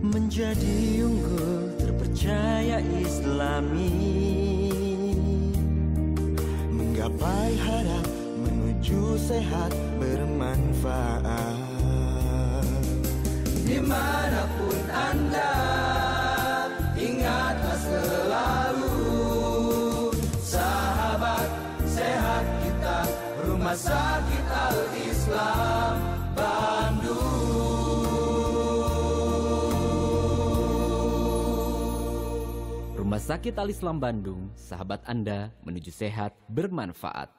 menjadi unggul terpercaya islami Menggapai harap menuju sehat bermanfaat Dimanapun Sakit Al Islam Bandung, sahabat Anda menuju sehat bermanfaat.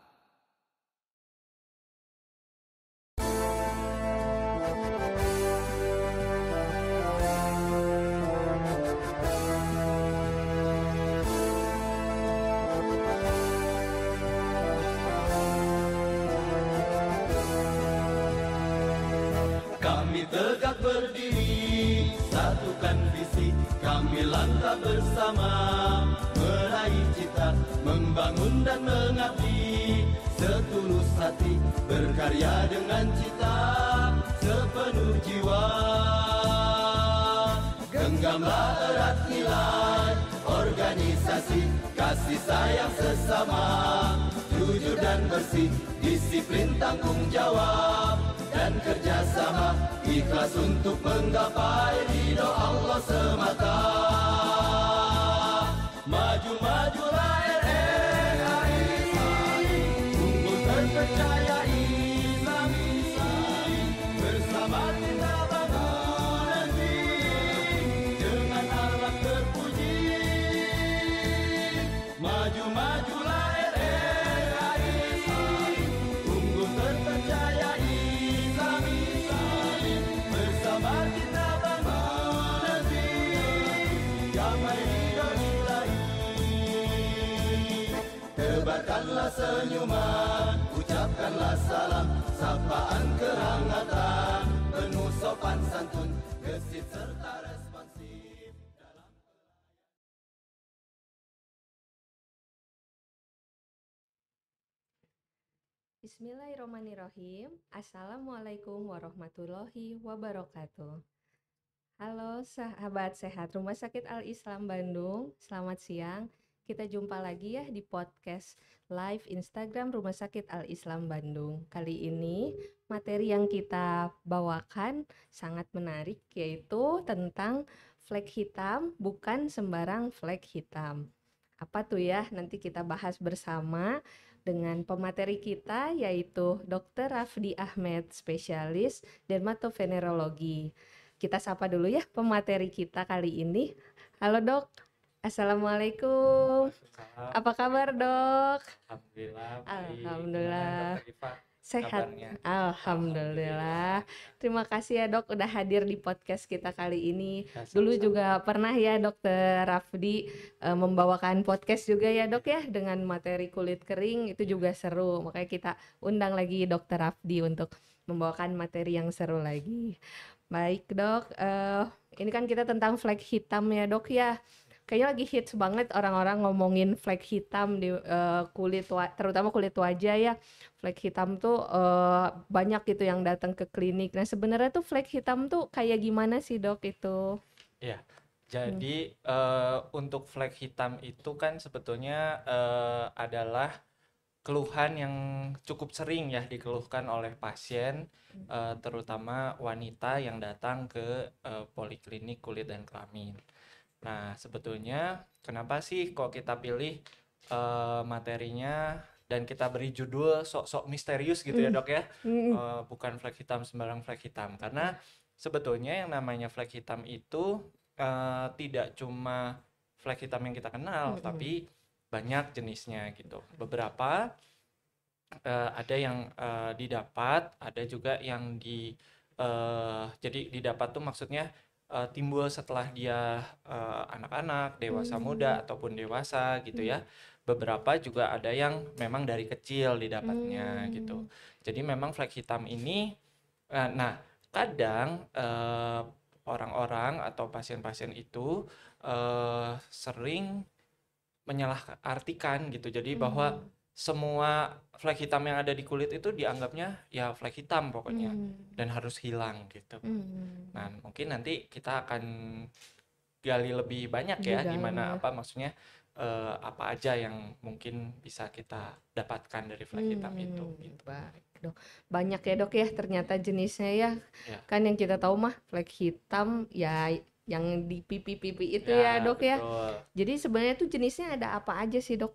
Kami tegak berdiri, satukan visi, kami langkah bersama. Berkarya dengan cita sepenuh jiwa Genggamlah erat nilai organisasi Kasih sayang sesama Jujur dan bersih Disiplin tanggung jawab Dan kerjasama Ikhlas untuk menggapai ridho Allah semata senyuman Ucapkanlah salam Sapaan kerangatan Penuh sopan santun Gesit serta Bismillahirrahmanirrahim. Assalamualaikum warahmatullahi wabarakatuh. Halo sahabat sehat Rumah Sakit Al Islam Bandung, selamat siang. Kita jumpa lagi ya di podcast live Instagram Rumah Sakit Al Islam Bandung. Kali ini materi yang kita bawakan sangat menarik yaitu tentang flek hitam bukan sembarang flek hitam. Apa tuh ya? Nanti kita bahas bersama dengan pemateri kita yaitu Dr. Rafdi Ahmed, spesialis dermatovenerologi. Kita sapa dulu ya pemateri kita kali ini. Halo dok. Assalamualaikum. Apa kabar dok? Alhamdulillah. Alhamdulillah. Sehat. Alhamdulillah. Terima kasih ya dok udah hadir di podcast kita kali ini. Ya, Dulu juga pernah ya dokter Rafdi e, membawakan podcast juga ya dok ya dengan materi kulit kering itu juga seru. Makanya kita undang lagi dokter Rafdi untuk membawakan materi yang seru lagi. Baik dok, uh, ini kan kita tentang flag hitam ya dok ya kayaknya lagi hits banget orang-orang ngomongin flek hitam di uh, kulit terutama kulit wajah ya flek hitam tuh uh, banyak gitu yang datang ke klinik nah sebenarnya tuh flek hitam tuh kayak gimana sih dok itu ya jadi hmm. uh, untuk flek hitam itu kan sebetulnya uh, adalah keluhan yang cukup sering ya dikeluhkan oleh pasien uh, terutama wanita yang datang ke uh, poliklinik kulit dan kelamin. Nah, sebetulnya kenapa sih kok kita pilih uh, materinya dan kita beri judul sok-sok misterius gitu ya, mm. ya dok ya uh, bukan flag hitam sembarang flag hitam karena sebetulnya yang namanya flag hitam itu uh, tidak cuma flag hitam yang kita kenal mm. tapi banyak jenisnya gitu beberapa uh, ada yang uh, didapat ada juga yang di uh, jadi didapat tuh maksudnya uh, timbul setelah dia anak eh, anak-anak, dewasa hmm. muda ataupun dewasa gitu ya. Hmm. Beberapa juga ada yang memang dari kecil didapatnya hmm. gitu. Jadi memang flek hitam ini uh, nah, kadang orang orang-orang atau pasien-pasien itu uh, sering menyalahartikan gitu. Jadi hmm. bahwa semua flek hitam yang ada di kulit itu dianggapnya ya flek hitam pokoknya mm. dan harus hilang gitu. Mm. Nah mungkin nanti kita akan gali lebih banyak ya Juga, gimana apa maksudnya uh, apa aja yang mungkin bisa kita dapatkan dari flek hitam mm. itu. Gitu. Baik dok banyak ya dok ya ternyata jenisnya ya, yeah. kan yang kita tahu mah flek hitam ya yang di pipi-pipi itu ya, ya dok ya. betul. ya. Jadi sebenarnya itu jenisnya ada apa aja sih dok?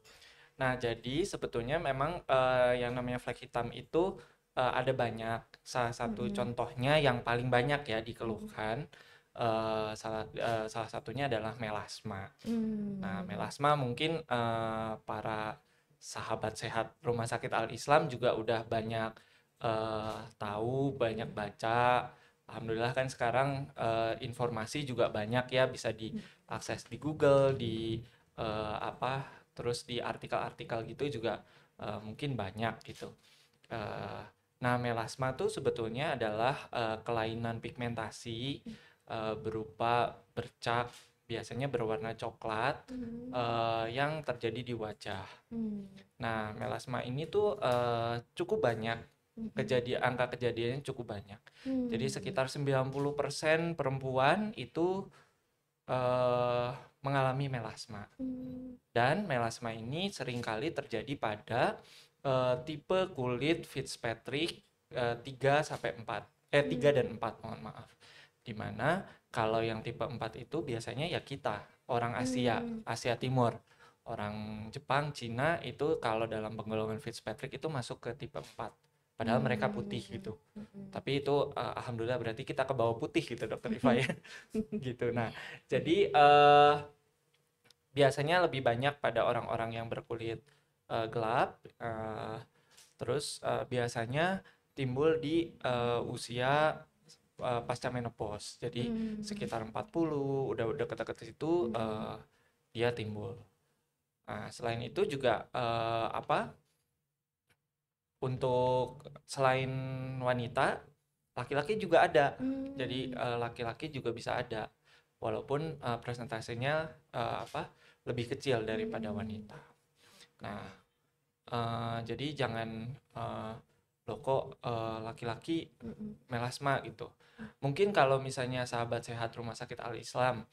Nah, jadi sebetulnya memang uh, yang namanya flag hitam itu uh, ada banyak. Salah satu mm -hmm. contohnya yang paling banyak ya dikeluhkan mm uh, salah uh, salah satunya adalah melasma. Mm. Nah, melasma mungkin uh, para sahabat sehat Rumah Sakit Al Islam juga udah banyak uh, tahu, banyak baca. Alhamdulillah kan sekarang uh, informasi juga banyak ya bisa diakses mm. di Google, di uh, apa terus di artikel-artikel gitu juga uh, mungkin banyak gitu uh, nah melasma tuh sebetulnya adalah uh, kelainan pigmentasi uh, berupa bercak biasanya berwarna coklat hmm. uh, yang terjadi di wajah. Hmm. Nah, melasma ini tuh uh, cukup banyak hmm. kejadian angka kejadiannya cukup banyak. Hmm. Jadi sekitar 90% perempuan itu uh, mengalami melasma. Dan melasma ini seringkali terjadi pada uh, tipe kulit Fitzpatrick uh, eh, 3 sampai 4. Eh 3 dan 4, mohon maaf. Dimana kalau yang tipe 4 itu biasanya ya kita, orang Asia, hmm. Asia Timur. Orang Jepang, Cina itu kalau dalam penggolongan Fitzpatrick itu masuk ke tipe 4 padahal hmm. mereka putih gitu. Hmm. Tapi itu uh, alhamdulillah berarti kita ke bawah putih gitu dokter Iva ya. gitu. Nah, jadi uh, biasanya lebih banyak pada orang-orang yang berkulit uh, gelap uh, terus uh, biasanya timbul di uh, usia uh, pasca menopause jadi hmm. sekitar 40 udah udah deket-deket situ uh, dia timbul nah selain itu juga uh, apa untuk selain wanita laki-laki juga ada hmm. jadi laki-laki uh, juga bisa ada walaupun uh, presentasenya uh, apa lebih kecil daripada hmm. wanita. Nah, uh, jadi jangan uh, loh kok uh, laki-laki melasma gitu. Ah. Mungkin kalau misalnya sahabat sehat rumah sakit Al Islam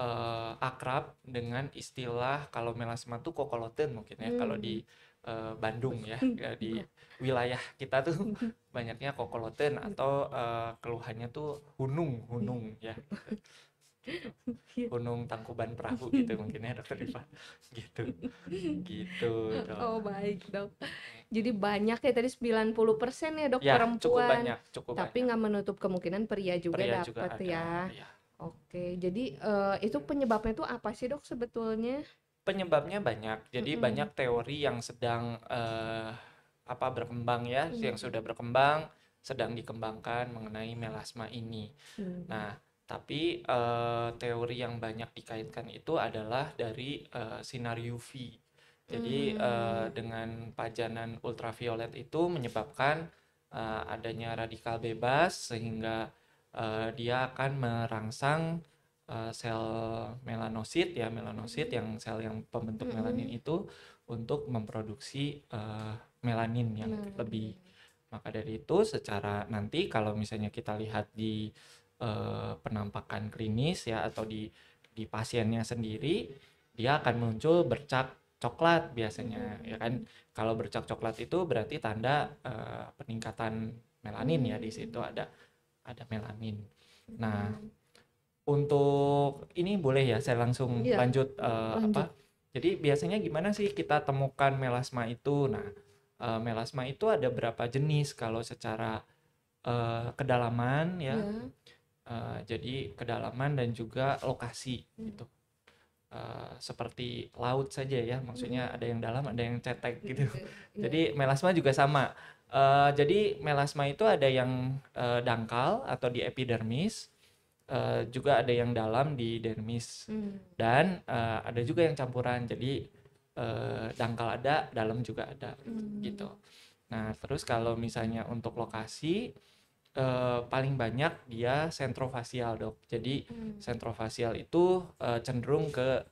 uh, akrab dengan istilah kalau melasma tuh kokoloten mungkin ya hmm. kalau di uh, Bandung ya, ya di iya. wilayah kita tuh banyaknya kokoloten atau uh, keluhannya tuh hunung hunung ya. Gitu. Iya. gunung tangkuban perahu gitu mungkin ya dokter Iva gitu gitu dok. oh baik dok jadi banyak ya tadi 90 persen ya dok ya, perempuan cukup banyak, cukup tapi nggak menutup kemungkinan pria juga pria dapat juga ada, ya. ya Oke, jadi uh, itu penyebabnya itu apa sih dok sebetulnya? Penyebabnya banyak, jadi mm -hmm. banyak teori yang sedang uh, apa berkembang ya, mm -hmm. yang sudah berkembang, sedang dikembangkan mengenai melasma ini. Mm -hmm. Nah, tapi uh, teori yang banyak dikaitkan itu adalah dari uh, eh, sinar UV. Jadi eh, hmm. uh, dengan pajanan ultraviolet itu menyebabkan uh, adanya radikal bebas sehingga uh, dia akan merangsang uh, sel melanosit ya melanosit yang sel yang pembentuk hmm. melanin itu untuk memproduksi uh, melanin yang hmm. lebih. Maka dari itu secara nanti kalau misalnya kita lihat di Eh, penampakan klinis ya atau di di pasiennya sendiri dia akan muncul bercak coklat biasanya ya kan kalau bercak coklat itu berarti tanda uh, peningkatan melanin ya di situ ada ada melanin nah untuk ini boleh ya saya langsung ya, lanjut, uh, lanjut apa jadi biasanya gimana sih kita temukan melasma itu nah uh, melasma itu ada berapa jenis kalau secara uh, kedalaman ya, ya uh, jadi kedalaman dan juga lokasi hmm. gitu uh, seperti laut saja ya maksudnya hmm. ada yang dalam ada yang cetek hmm, gitu, gitu. Iya. jadi melasma juga sama uh, jadi melasma itu ada yang uh, dangkal atau di epidermis uh, juga ada yang dalam di dermis hmm. dan uh, ada juga yang campuran jadi uh, dangkal ada dalam juga ada hmm. gitu nah terus kalau misalnya untuk lokasi uh, paling banyak dia sentrofasial dok. Jadi hmm. sentrofasial itu uh, cenderung ke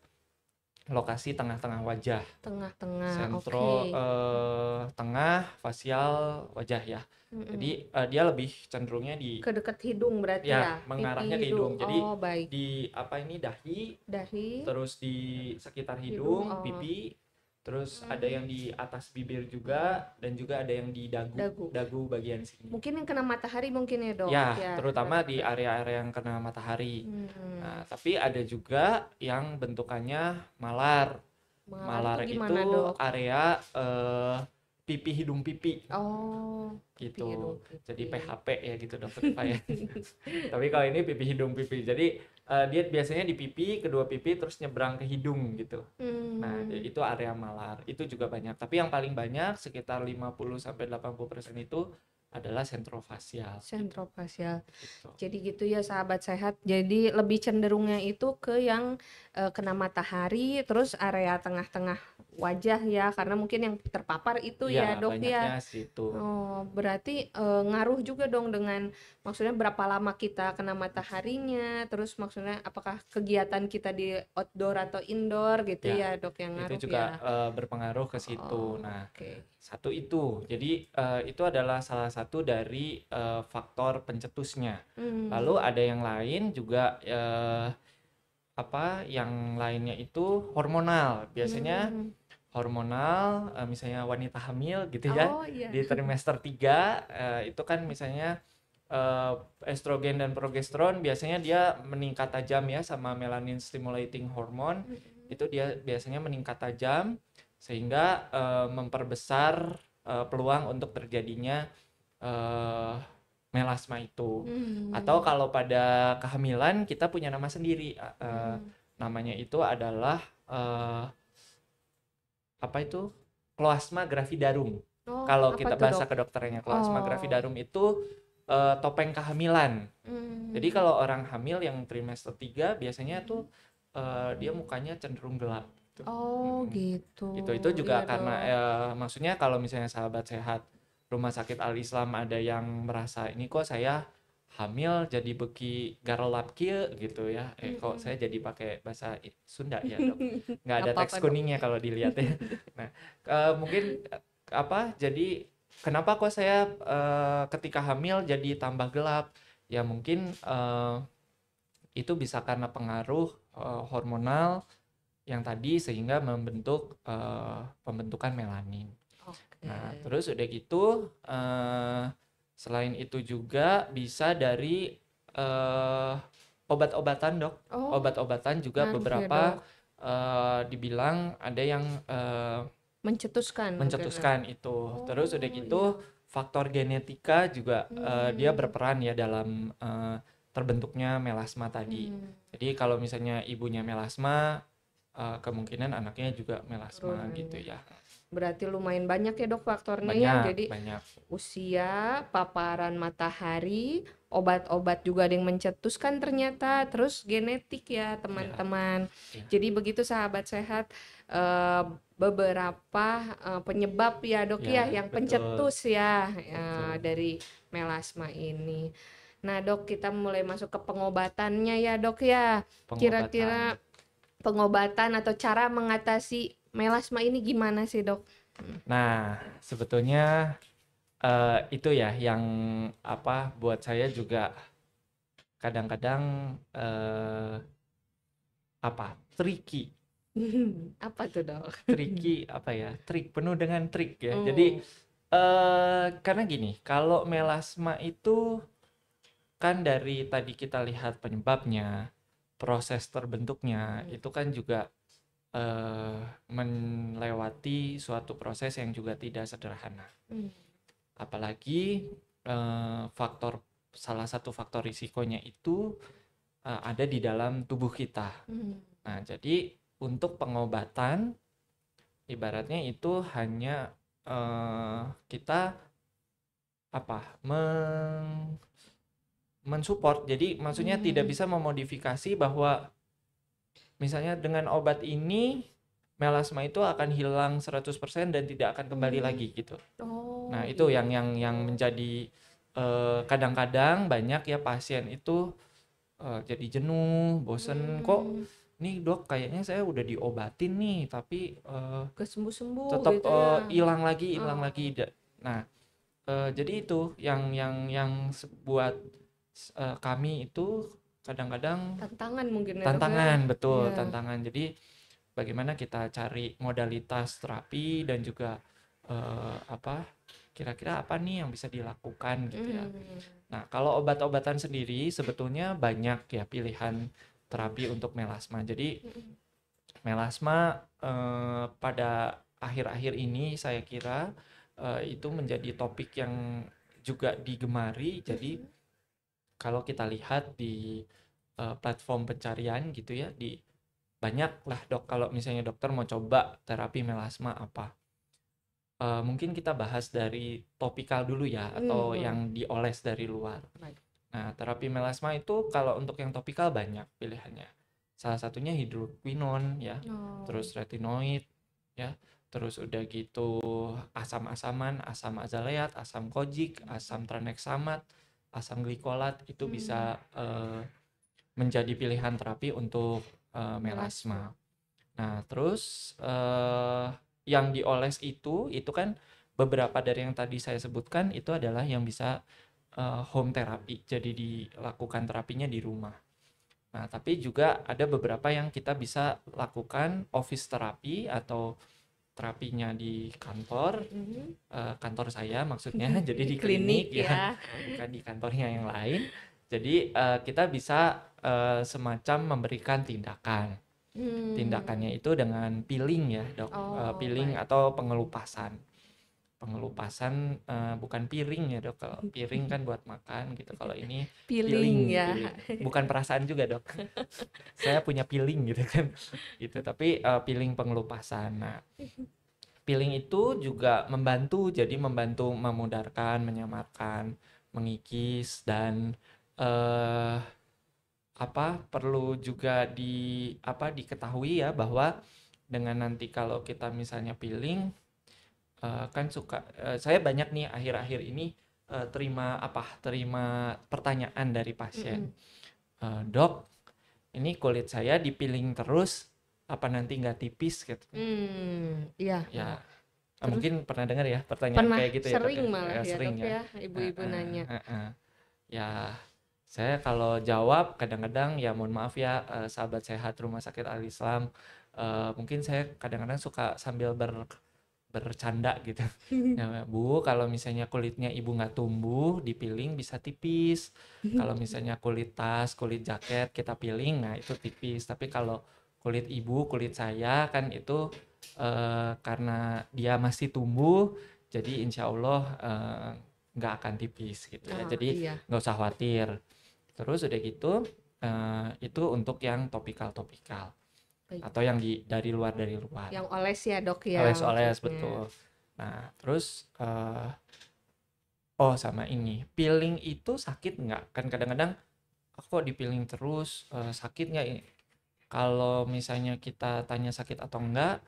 lokasi tengah-tengah wajah. Tengah-tengah. Sentro okay. uh, eh, tengah fasial wajah ya. hmm Jadi uh, dia lebih cenderungnya di ke dekat hidung berarti ya. ya? Mengarahnya ke hidung. Jadi oh, di apa ini dahi. Dahi. Terus di sekitar hidung, hidung oh. pipi Terus hmm. ada yang di atas bibir juga dan juga ada yang di dagu, dagu, dagu bagian sini. Mungkin yang kena matahari mungkin ya dok. Ya, ya terutama di area-area yang kena matahari. Hmm. Nah, tapi ada juga yang bentukannya malar. Malar, malar itu, itu area uh, pipi hidung pipi oh gitu pipi, pipi. jadi PHP ya gitu dokter ya tapi kalau ini pipi hidung pipi jadi uh, dia biasanya di pipi kedua pipi terus nyebrang ke hidung gitu hmm. nah itu area malar itu juga banyak tapi yang paling banyak sekitar 50 sampai 80 persen itu adalah sentrofasial. Sentrofasial. Gitu. Jadi gitu ya sahabat sehat. Jadi lebih cenderungnya itu ke yang uh, kena matahari, terus area tengah-tengah wajah ya karena mungkin yang terpapar itu ya, ya dok ya situ. oh berarti e, ngaruh juga dong dengan maksudnya berapa lama kita kena mataharinya terus maksudnya apakah kegiatan kita di outdoor atau indoor gitu ya, ya dok yang ngaruh itu juga ya. e, berpengaruh ke situ oh, nah okay. satu itu jadi e, itu adalah salah satu dari e, faktor pencetusnya hmm. lalu ada yang lain juga e, apa yang lainnya itu hormonal biasanya hmm hormonal uh, misalnya wanita hamil gitu ya oh, iya. di trimester 3 uh, eh, itu kan misalnya uh, estrogen dan progesteron biasanya dia meningkat tajam ya sama melanin stimulating hormone mm -hmm. itu dia biasanya meningkat tajam sehingga uh, memperbesar uh, peluang untuk terjadinya uh, melasma itu mm. atau kalau pada kehamilan kita punya nama sendiri uh, mm. namanya itu adalah uh, apa itu kloasma gravidarum. Oh, Kalau kita bahasa kedokterannya kloasma oh. gravidarum itu uh, topeng kehamilan. Mm. Jadi kalau orang hamil yang trimester 3 biasanya tuh uh, dia mukanya cenderung gelap. Gitu. Oh, hmm. gitu. Itu itu juga iya karena uh, maksudnya kalau misalnya sahabat sehat rumah sakit Al Islam ada yang merasa ini kok saya hamil jadi beki garolap kia gitu ya eh kok saya jadi pakai bahasa Sunda ya dok nggak ada teks kuningnya kalau dilihat ya nah uh, mungkin eh, apa jadi kenapa kok saya uh, ketika hamil jadi tambah gelap ya mungkin uh, itu bisa karena pengaruh uh, hormonal yang tadi sehingga membentuk uh, pembentukan melanin okay. nah terus udah gitu uh, Selain itu juga bisa dari uh, obat-obatan dok. Oh. Obat-obatan juga beberapa uh, dibilang ada yang uh, mencetuskan. Mencetuskan mungkin. itu. Oh, Terus udah oh, gitu iya. faktor genetika juga hmm. uh, dia berperan ya dalam uh, terbentuknya melasma tadi. Hmm. Jadi kalau misalnya ibunya melasma, uh, kemungkinan anaknya juga melasma gitu iya. ya. Berarti lumayan banyak ya dok faktornya ya. banyak, ya. Jadi banyak. usia, paparan matahari, obat-obat juga ada yang mencetuskan ternyata. Terus genetik ya iya. teman-teman. Ya. Ya. Jadi begitu sahabat sehat eh, beberapa eh, penyebab ya dok ya, ya yang betul. pencetus ya, ya dari melasma ini. Nah dok kita mulai masuk ke pengobatannya ya dok ya. Kira-kira pengobatan atau cara mengatasi melasma ini gimana sih dok? Nah sebetulnya uh, itu ya yang apa buat saya juga kadang-kadang uh, apa tricky. apa tuh dok? Tricky apa ya? Trik penuh dengan trik ya. Oh. Jadi uh, karena gini kalau melasma itu kan dari tadi kita lihat penyebabnya proses terbentuknya hmm. itu kan juga uh, melewati suatu proses yang juga tidak sederhana. Hmm. Apalagi uh, faktor salah satu faktor risikonya itu uh, ada di dalam tubuh kita. Hmm. Nah, jadi untuk pengobatan ibaratnya itu hanya uh, kita apa? meng mensupport. Jadi maksudnya hmm. tidak bisa memodifikasi bahwa misalnya dengan obat ini melasma itu akan hilang 100% dan tidak akan kembali hmm. lagi gitu. Oh. Nah, itu iya. yang yang yang menjadi eh, kadang-kadang uh, banyak ya pasien itu uh, jadi jenuh, bosen hmm. kok nih dok kayaknya saya udah diobatin nih tapi uh, eh, kesembuh-sembuh tetap gitu uh, ya. hilang lagi, oh. hilang oh. lagi. Nah, uh, jadi itu yang yang yang buat uh, kami itu kadang-kadang tantangan mungkin ya, tantangan ya, betul ya. tantangan jadi bagaimana kita cari modalitas terapi dan juga uh, apa kira-kira apa nih yang bisa dilakukan gitu ya hmm. nah kalau obat-obatan sendiri sebetulnya banyak ya pilihan terapi untuk melasma jadi hmm. melasma uh, pada akhir-akhir ini saya kira uh, itu menjadi topik yang juga digemari jadi hmm kalau kita lihat di uh, platform pencarian gitu ya di banyak lah dok kalau misalnya dokter mau coba terapi melasma apa uh, mungkin kita bahas dari topikal dulu ya hmm, atau hmm. yang dioles dari luar nah terapi melasma itu kalau untuk yang topikal banyak pilihannya salah satunya hidroquinon ya oh. terus retinoid ya terus udah gitu asam-asaman asam azaleat asam kojik asam tranexamat asam glikolat itu hmm. bisa uh, menjadi pilihan terapi untuk uh, melasma. Nah, terus uh, yang dioles itu itu kan beberapa dari yang tadi saya sebutkan itu adalah yang bisa uh, home terapi Jadi dilakukan terapinya di rumah. Nah, tapi juga ada beberapa yang kita bisa lakukan office terapi atau terapinya di kantor mm-hmm. uh, kantor saya maksudnya jadi di, di klinik, klinik ya, ya. bukan di kantornya yang lain jadi uh, kita bisa uh, semacam memberikan tindakan mm. tindakannya itu dengan peeling ya dok oh, uh, peeling baik. atau pengelupasan pengelupasan uh, bukan piring ya dok kalau piring kan buat makan gitu kalau ini piling, ya piling. bukan perasaan juga dok saya punya piling gitu kan gitu tapi uh, piling pengelupasan nah piling itu juga membantu jadi membantu memudarkan menyamarkan mengikis dan uh, apa perlu juga di apa diketahui ya bahwa dengan nanti kalau kita misalnya piling Eh, kan suka uh, saya banyak nih akhir-akhir ini uh, terima apa terima pertanyaan dari pasien mm uh, dok ini kulit saya dipiling terus apa nanti nggak tipis gitu mm, iya ya ah, terus, mungkin pernah dengar ya pertanyaan pernah, kayak gitu ya, ya? sering ya malah ya, ya sering ya ibu-ibu ya. uh, nanya uh, uh, uh. ya saya kalau jawab kadang-kadang ya mohon maaf ya uh, sahabat sehat rumah sakit al Islam uh, mungkin saya kadang-kadang suka sambil ber bercanda gitu. Ya, Bu, kalau misalnya kulitnya ibu nggak tumbuh, dipiling bisa tipis. Kalau misalnya kulit tas, kulit jaket kita piling, nah itu tipis. Tapi kalau kulit ibu, kulit saya kan itu eh, karena dia masih tumbuh, jadi insya Allah eh, nggak akan tipis gitu ya. Oh, jadi iya. usah khawatir. Terus udah gitu, eh, itu untuk yang topikal-topikal. Iya. atau yang di dari luar dari luar yang oles ya dok ya oles oles okay. betul nah terus uh, oh sama ini peeling itu sakit nggak kan kadang-kadang aku kok peeling terus uh, sakit nggak kalau misalnya kita tanya sakit atau enggak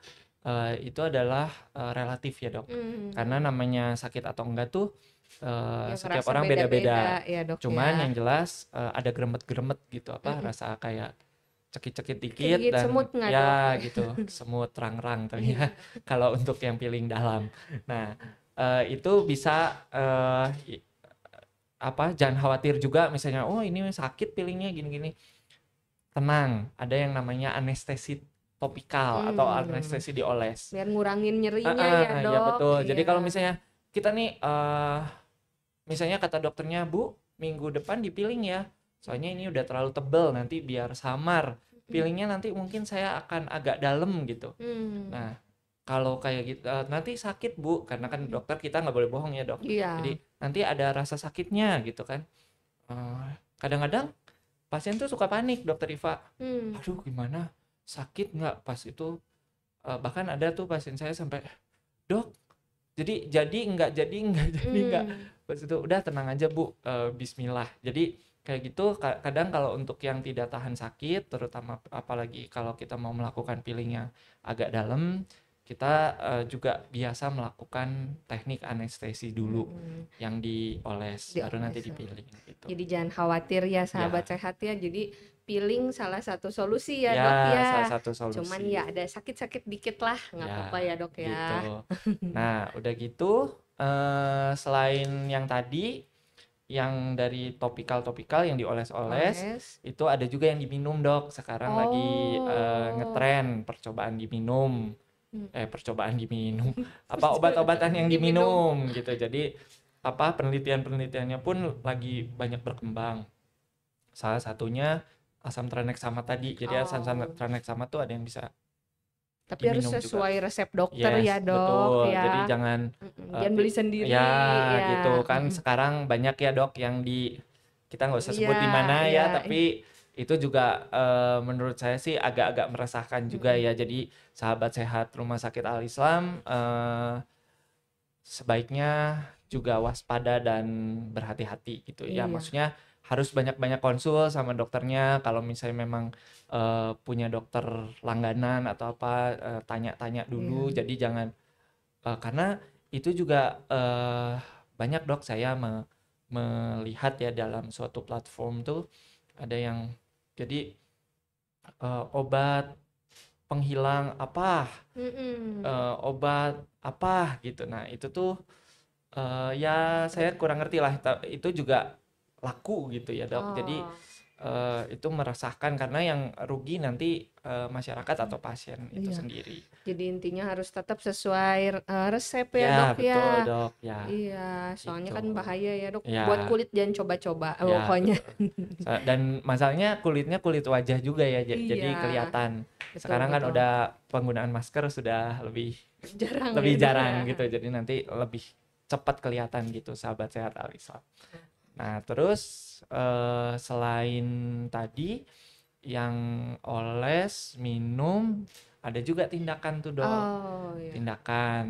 uh, eh, itu adalah uh, relatif ya dok mm. karena namanya sakit atau enggak tuh uh, ya, setiap orang beda-beda ya, cuman ya. yang jelas uh, ada geremet-geremet gitu apa mm -hmm. rasa kayak cekit-cekit dikit dan semut ya gitu semut rang-rang tapi ya iya. kalau untuk yang piling dalam nah uh, itu bisa uh, apa jangan khawatir juga misalnya oh ini sakit pilingnya gini-gini tenang ada yang namanya anestesi topikal hmm. atau hmm, anestesi hmm. dioles biar ngurangin nyerinya uh, uh, ya iya, dok ya betul iya. jadi kalau misalnya kita nih uh, misalnya kata dokternya bu minggu depan dipiling ya soalnya ini udah terlalu tebel nanti biar samar feelingnya nanti mungkin saya akan agak dalam gitu hmm. nah kalau kayak gitu eh, nanti sakit bu karena kan hmm. dokter kita nggak boleh bohong ya dok yeah. jadi nanti ada rasa sakitnya gitu kan kadang eh, kadang-kadang pasien tuh suka panik dokter Iva hmm. aduh gimana sakit nggak pas itu uh, bahkan ada tuh pasien saya sampai dok jadi jadi nggak jadi nggak jadi nggak hmm. pas itu udah tenang aja bu uh, Bismillah jadi kayak gitu kadang kalau untuk yang tidak tahan sakit terutama apalagi kalau kita mau melakukan peeling yang agak dalam kita uh, juga biasa melakukan teknik anestesi dulu hmm. yang dioles, di baru nanti ya. dipiling gitu. Jadi jangan khawatir ya, ya. sahabat ya. sehat ya. Jadi peeling salah satu solusi ya, ya dok ya. Salah satu solusi. Cuman ya ada sakit-sakit dikit lah nggak ya, apa-apa ya dok ya. Gitu. Nah udah gitu uh, selain yang tadi yang dari topikal-topikal yang dioles-oles Oles. itu ada juga yang diminum dok sekarang oh. lagi uh, eh, ngetren percobaan diminum hmm. eh percobaan diminum apa obat-obatan yang diminum, gitu jadi apa penelitian-penelitiannya pun lagi banyak berkembang salah satunya asam tranexama tadi jadi oh. asam tranexama tuh ada yang bisa tapi harus sesuai juga. resep dokter yes, ya dok betul. ya jadi jangan eh, jangan uh, beli sendiri ya, ya. gitu kan hmm. sekarang banyak ya dok yang di kita nggak usah ya, sebut ya, di mana ya, ya tapi itu juga uh, menurut saya sih agak-agak meresahkan juga ya jadi sahabat sehat rumah sakit al Islam uh, sebaiknya juga waspada dan berhati-hati gitu ya. ya maksudnya harus banyak-banyak konsul sama dokternya kalau misalnya memang uh, punya dokter langganan atau apa tanya eh, tanya-tanya dulu hmm. jadi jangan uh, karena itu juga uh, banyak dok saya me melihat ya dalam suatu platform tuh ada yang jadi uh, obat penghilang apa mm -hmm. uh, obat apa gitu nah itu tuh uh, ya saya kurang ngerti lah itu juga laku gitu ya dok. Oh. Jadi uh, eh, itu meresahkan karena yang rugi nanti uh, masyarakat atau pasien itu iya. sendiri. Jadi intinya harus tetap sesuai uh, resep ya, ya dok ya. betul, ya. dok ya. Iya, soalnya itu. kan gitu. bahaya ya dok. Ya. Buat kulit jangan coba-coba ya, pokoknya. Betul. Dan masalahnya kulitnya kulit wajah juga ya, iya. jadi kelihatan. Betul, Sekarang kan betul. kan udah penggunaan masker sudah lebih jarang, lebih ya, jarang ya. gitu. Jadi nanti lebih cepat kelihatan gitu sahabat sehat alisa ya. Nah, terus uh, selain tadi yang oles, minum, ada juga tindakan tuh dok. Oh, iya. Tindakan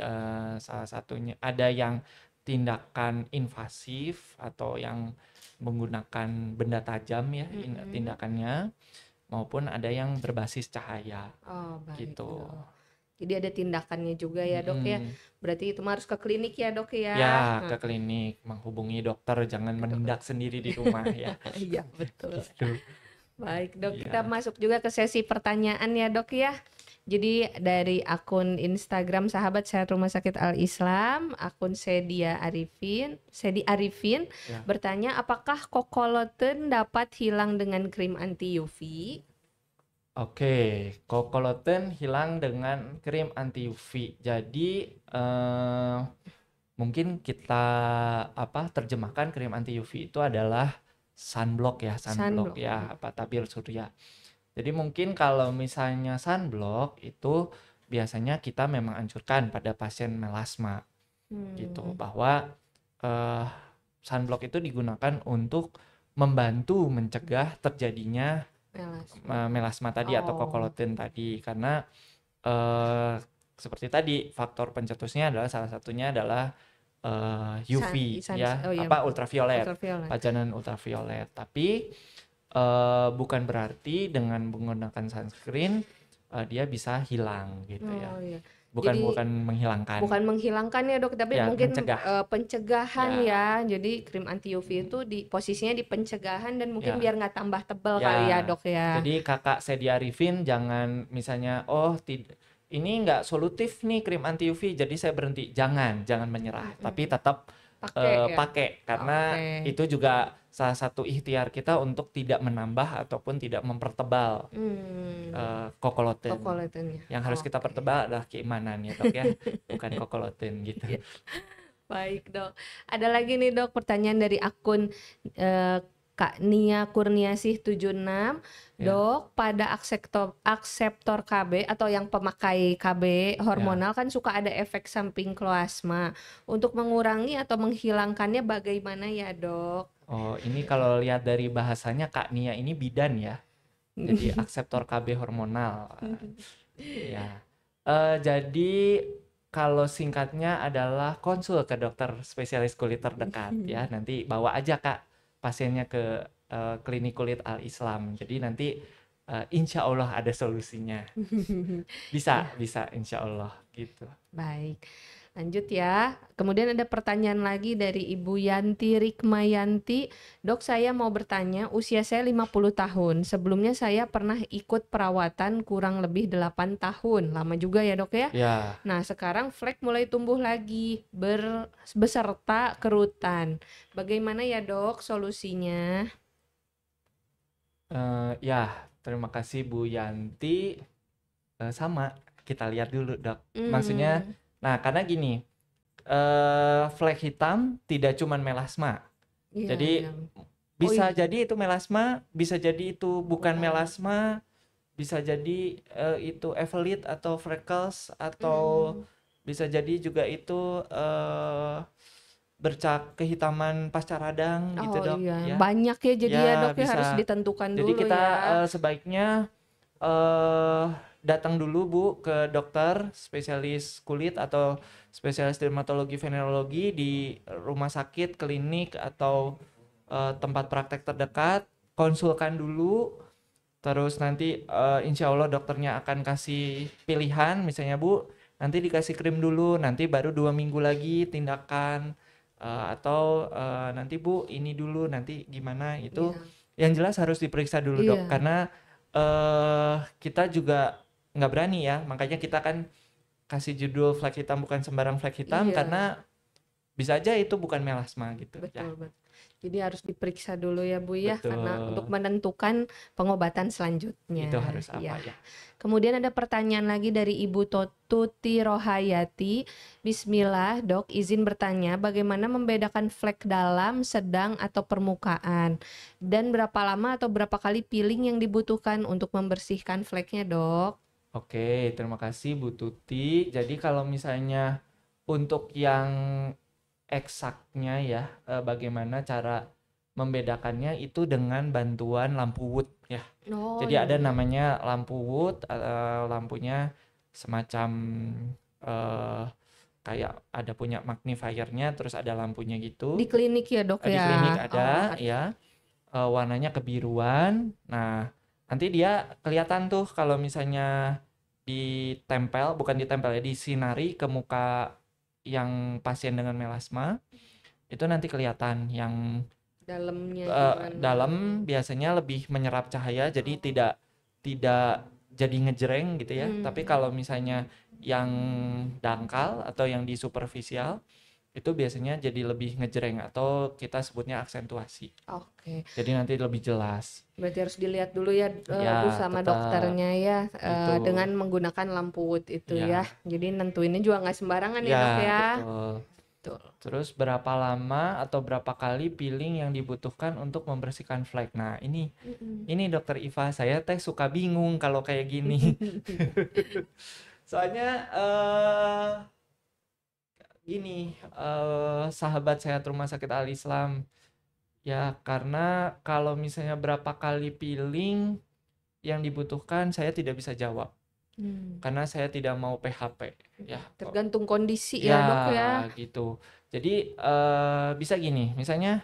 uh, salah satunya ada yang tindakan invasif atau yang menggunakan benda tajam ya mm -hmm. tindakannya maupun ada yang berbasis cahaya. Oh, baik. Gitu. Jadi ada tindakannya juga ya dok hmm. ya. Berarti itu harus ke klinik ya dok ya. Ya ke klinik, menghubungi dokter, jangan mendak menindak sendiri di rumah ya. Iya betul. Gitu. Baik dok, ya. kita masuk juga ke sesi pertanyaan ya dok ya. Jadi dari akun Instagram sahabat sehat rumah sakit Al Islam, akun Sedia Arifin, Sedi Arifin ya. bertanya apakah kokoloten dapat hilang dengan krim anti UV? Oke, kokoloten hilang dengan krim anti UV. Jadi eh, mungkin kita apa terjemahkan krim anti UV itu adalah sunblock ya, sunblock, sunblock. Ya, ya, apa tabir surya. Jadi mungkin kalau misalnya sunblock itu biasanya kita memang anjurkan pada pasien melasma. Hmm. Gitu, bahwa eh, sunblock itu digunakan untuk membantu mencegah terjadinya melasma, melasma tadi oh. atau kokolotin tadi karena uh, seperti tadi faktor pencetusnya adalah salah satunya adalah uh, eh, UV sun, sun, ya oh, iya. apa ultraviolet, ultraviolet pajanan ultraviolet tapi uh, bukan berarti dengan menggunakan sunscreen uh, dia bisa hilang gitu oh, ya iya bukan jadi, bukan menghilangkan bukan menghilangkan ya dok tapi ya, mungkin mencegah. Uh, pencegahan ya. ya jadi krim anti UV itu di posisinya di pencegahan dan mungkin ya. biar nggak tambah tebal ya. kali ya dok ya jadi kakak Sedia Arifin jangan misalnya oh ini nggak solutif nih krim anti UV jadi saya berhenti jangan jangan menyerah -hmm. tapi tetap pakai uh, ya? karena okay. itu juga salah satu ikhtiar kita untuk tidak menambah ataupun tidak mempertebal hmm. uh, Yang harus kita pertebal adalah keimanan ya dok ya, bukan kokolotin gitu. Yeah. Baik dok. Ada lagi nih dok pertanyaan dari akun uh, Kak Nia Kurniasih 76. Ya. Dok, pada akseptor akseptor KB atau yang pemakai KB hormonal ya. kan suka ada efek samping kloasma. Untuk mengurangi atau menghilangkannya bagaimana ya, Dok? Oh, ini kalau lihat dari bahasanya Kak Nia ini bidan ya. Jadi akseptor KB hormonal. ya. Uh, jadi kalau singkatnya adalah konsul ke dokter spesialis kulit terdekat ya. Nanti bawa aja Kak pasiennya ke uh, klinik kulit al Islam. Jadi nanti uh, insya Allah ada solusinya. Bisa, ya. bisa insya Allah gitu. Baik. Lanjut ya. Kemudian ada pertanyaan lagi dari Ibu Yanti Rikmayanti. Dok, saya mau bertanya, usia saya 50 tahun. Sebelumnya saya pernah ikut perawatan kurang lebih 8 tahun. Lama juga ya, Dok ya? Ya. Nah, sekarang flek mulai tumbuh lagi ber beserta kerutan. Bagaimana ya, Dok, solusinya? Uh, ya, terima kasih Bu Yanti. Uh, sama, kita lihat dulu, Dok. Mm. Maksudnya Nah, karena gini, eh flek hitam tidak cuma melasma. Iya, jadi iya. bisa oh, iya. jadi itu melasma, bisa jadi itu bukan melasma, bisa jadi eh, itu evelit atau freckles atau mm. bisa jadi juga itu eh bercak kehitaman pasca radang gitu, oh, gitu dok iya. ya banyak ya jadi ya, ya dok ya harus ditentukan jadi dulu kita ya. uh, sebaiknya uh, datang dulu Bu ke dokter spesialis kulit atau spesialis dermatologi venerologi di rumah sakit, klinik atau uh, tempat praktek terdekat, konsulkan dulu terus nanti uh, insya Allah dokternya akan kasih pilihan misalnya Bu nanti dikasih krim dulu nanti baru dua minggu lagi tindakan uh, atau uh, nanti Bu ini dulu nanti gimana itu yeah. yang jelas harus diperiksa dulu yeah. dok iya. karena uh, kita juga nggak berani ya makanya kita kan kasih judul flek hitam bukan sembarang flek hitam iya. karena bisa aja itu bukan melasma gitu ya. betul, ya. betul. jadi harus diperiksa dulu ya Bu ya betul. karena untuk menentukan pengobatan selanjutnya itu harus apa ya, ya? kemudian ada pertanyaan lagi dari Ibu Tuti Rohayati Bismillah dok izin bertanya bagaimana membedakan flek dalam sedang atau permukaan dan berapa lama atau berapa kali peeling yang dibutuhkan untuk membersihkan fleknya dok Oke, terima kasih Bu Tuti. Jadi kalau misalnya untuk yang eksaknya ya, eh, bagaimana cara membedakannya itu dengan bantuan lampu wood ya. Oh, Jadi iya. ada iya. namanya lampu wood, eh, lampunya semacam uh, kayak ada punya magnifiernya, terus ada lampunya gitu. Di klinik ya dok ya. Di klinik ada oh, iya. ya, uh, warnanya kebiruan. Nah nanti dia kelihatan tuh kalau misalnya ditempel bukan ditempel ya sinari ke muka yang pasien dengan melasma itu nanti kelihatan yang dalamnya uh, dalam biasanya lebih menyerap cahaya jadi oh. tidak tidak jadi ngejreng gitu ya hmm. tapi kalau misalnya yang dangkal atau yang di superficial itu biasanya jadi lebih ngejreng atau kita sebutnya aksentuasi. Oke. Okay. Jadi nanti lebih jelas. Berarti harus dilihat dulu ya, eh, ya sama tetap, dokternya ya uh, dengan menggunakan lampu wood itu ya. ya. Jadi nentuinnya juga nggak sembarangan ya, ya ya. Betul. betul. Terus berapa lama atau berapa kali peeling yang dibutuhkan untuk membersihkan flek? Nah ini mm -hmm. ini dokter Iva saya teh suka bingung kalau kayak gini. Soalnya uh, ini uh, eh, sahabat sehat rumah sakit Al Islam ya karena kalau misalnya berapa kali peeling yang dibutuhkan saya tidak bisa jawab hmm. karena saya tidak mau PHP hmm, ya tergantung kondisi ya, ya dok ya gitu jadi uh, bisa gini misalnya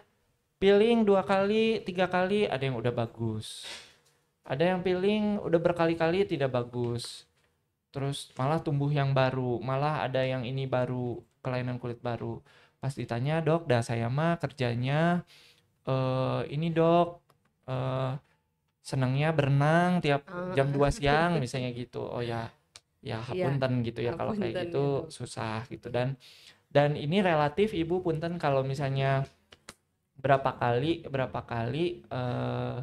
peeling dua kali tiga kali ada yang udah bagus ada yang peeling udah berkali-kali tidak bagus terus malah tumbuh yang baru malah ada yang ini baru kelainan kulit baru. Pas ditanya, "Dok, dah saya mah kerjanya eh ini, Dok, eh senangnya berenang tiap oh. jam 2 siang misalnya gitu." Oh ya, ya hapunten iya. ya, gitu ya kalau kayak gitu, gitu susah gitu dan dan ini relatif Ibu punten kalau misalnya berapa kali berapa kali eh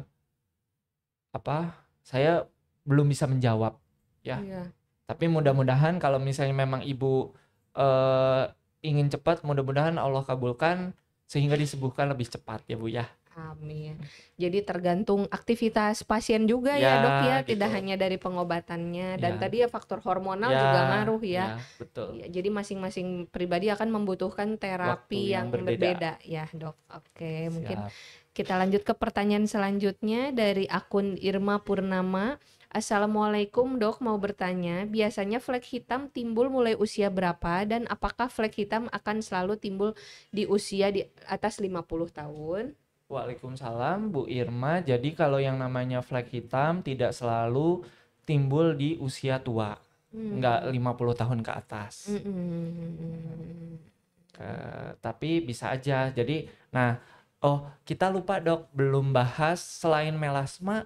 apa saya belum bisa menjawab ya. ya. Tapi mudah-mudahan kalau misalnya memang ibu uh, ingin cepat mudah-mudahan Allah kabulkan sehingga disembuhkan lebih cepat ya Bu ya. Amin. Jadi tergantung aktivitas pasien juga ya, ya dok ya, gitu. tidak hanya dari pengobatannya dan ya. tadi ya faktor hormonal ya, juga ngaruh ya. ya betul. Ya, jadi masing-masing pribadi akan membutuhkan terapi yang, yang berbeda. berbeda ya dok. Oke Siap. mungkin kita lanjut ke pertanyaan selanjutnya dari akun Irma Purnama. Assalamualaikum dok, mau bertanya, biasanya flek hitam timbul mulai usia berapa dan apakah flek hitam akan selalu timbul di usia di atas 50 tahun? Waalaikumsalam Bu Irma, jadi kalau yang namanya flek hitam tidak selalu timbul di usia tua, hmm. nggak 50 tahun ke atas. Hmm. Uh, tapi bisa aja, jadi nah oh kita lupa dok belum bahas selain melasma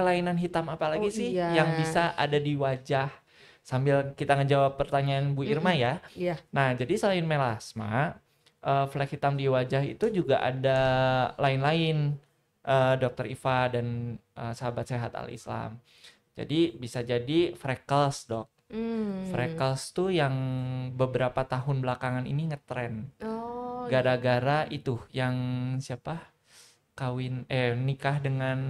kelainan hitam apalagi oh, sih iya. yang bisa ada di wajah sambil kita ngejawab pertanyaan Bu Irma ya. Iya. Nah, jadi selain melasma, uh, flek hitam di wajah itu juga ada lain-lain uh, Dokter Iva dan uh, sahabat sehat Al Islam. Jadi bisa jadi freckles, Dok. Mm. Freckles tuh yang beberapa tahun belakangan ini ngetren. Oh. Iya. Gara-gara itu yang siapa? kawin eh nikah dengan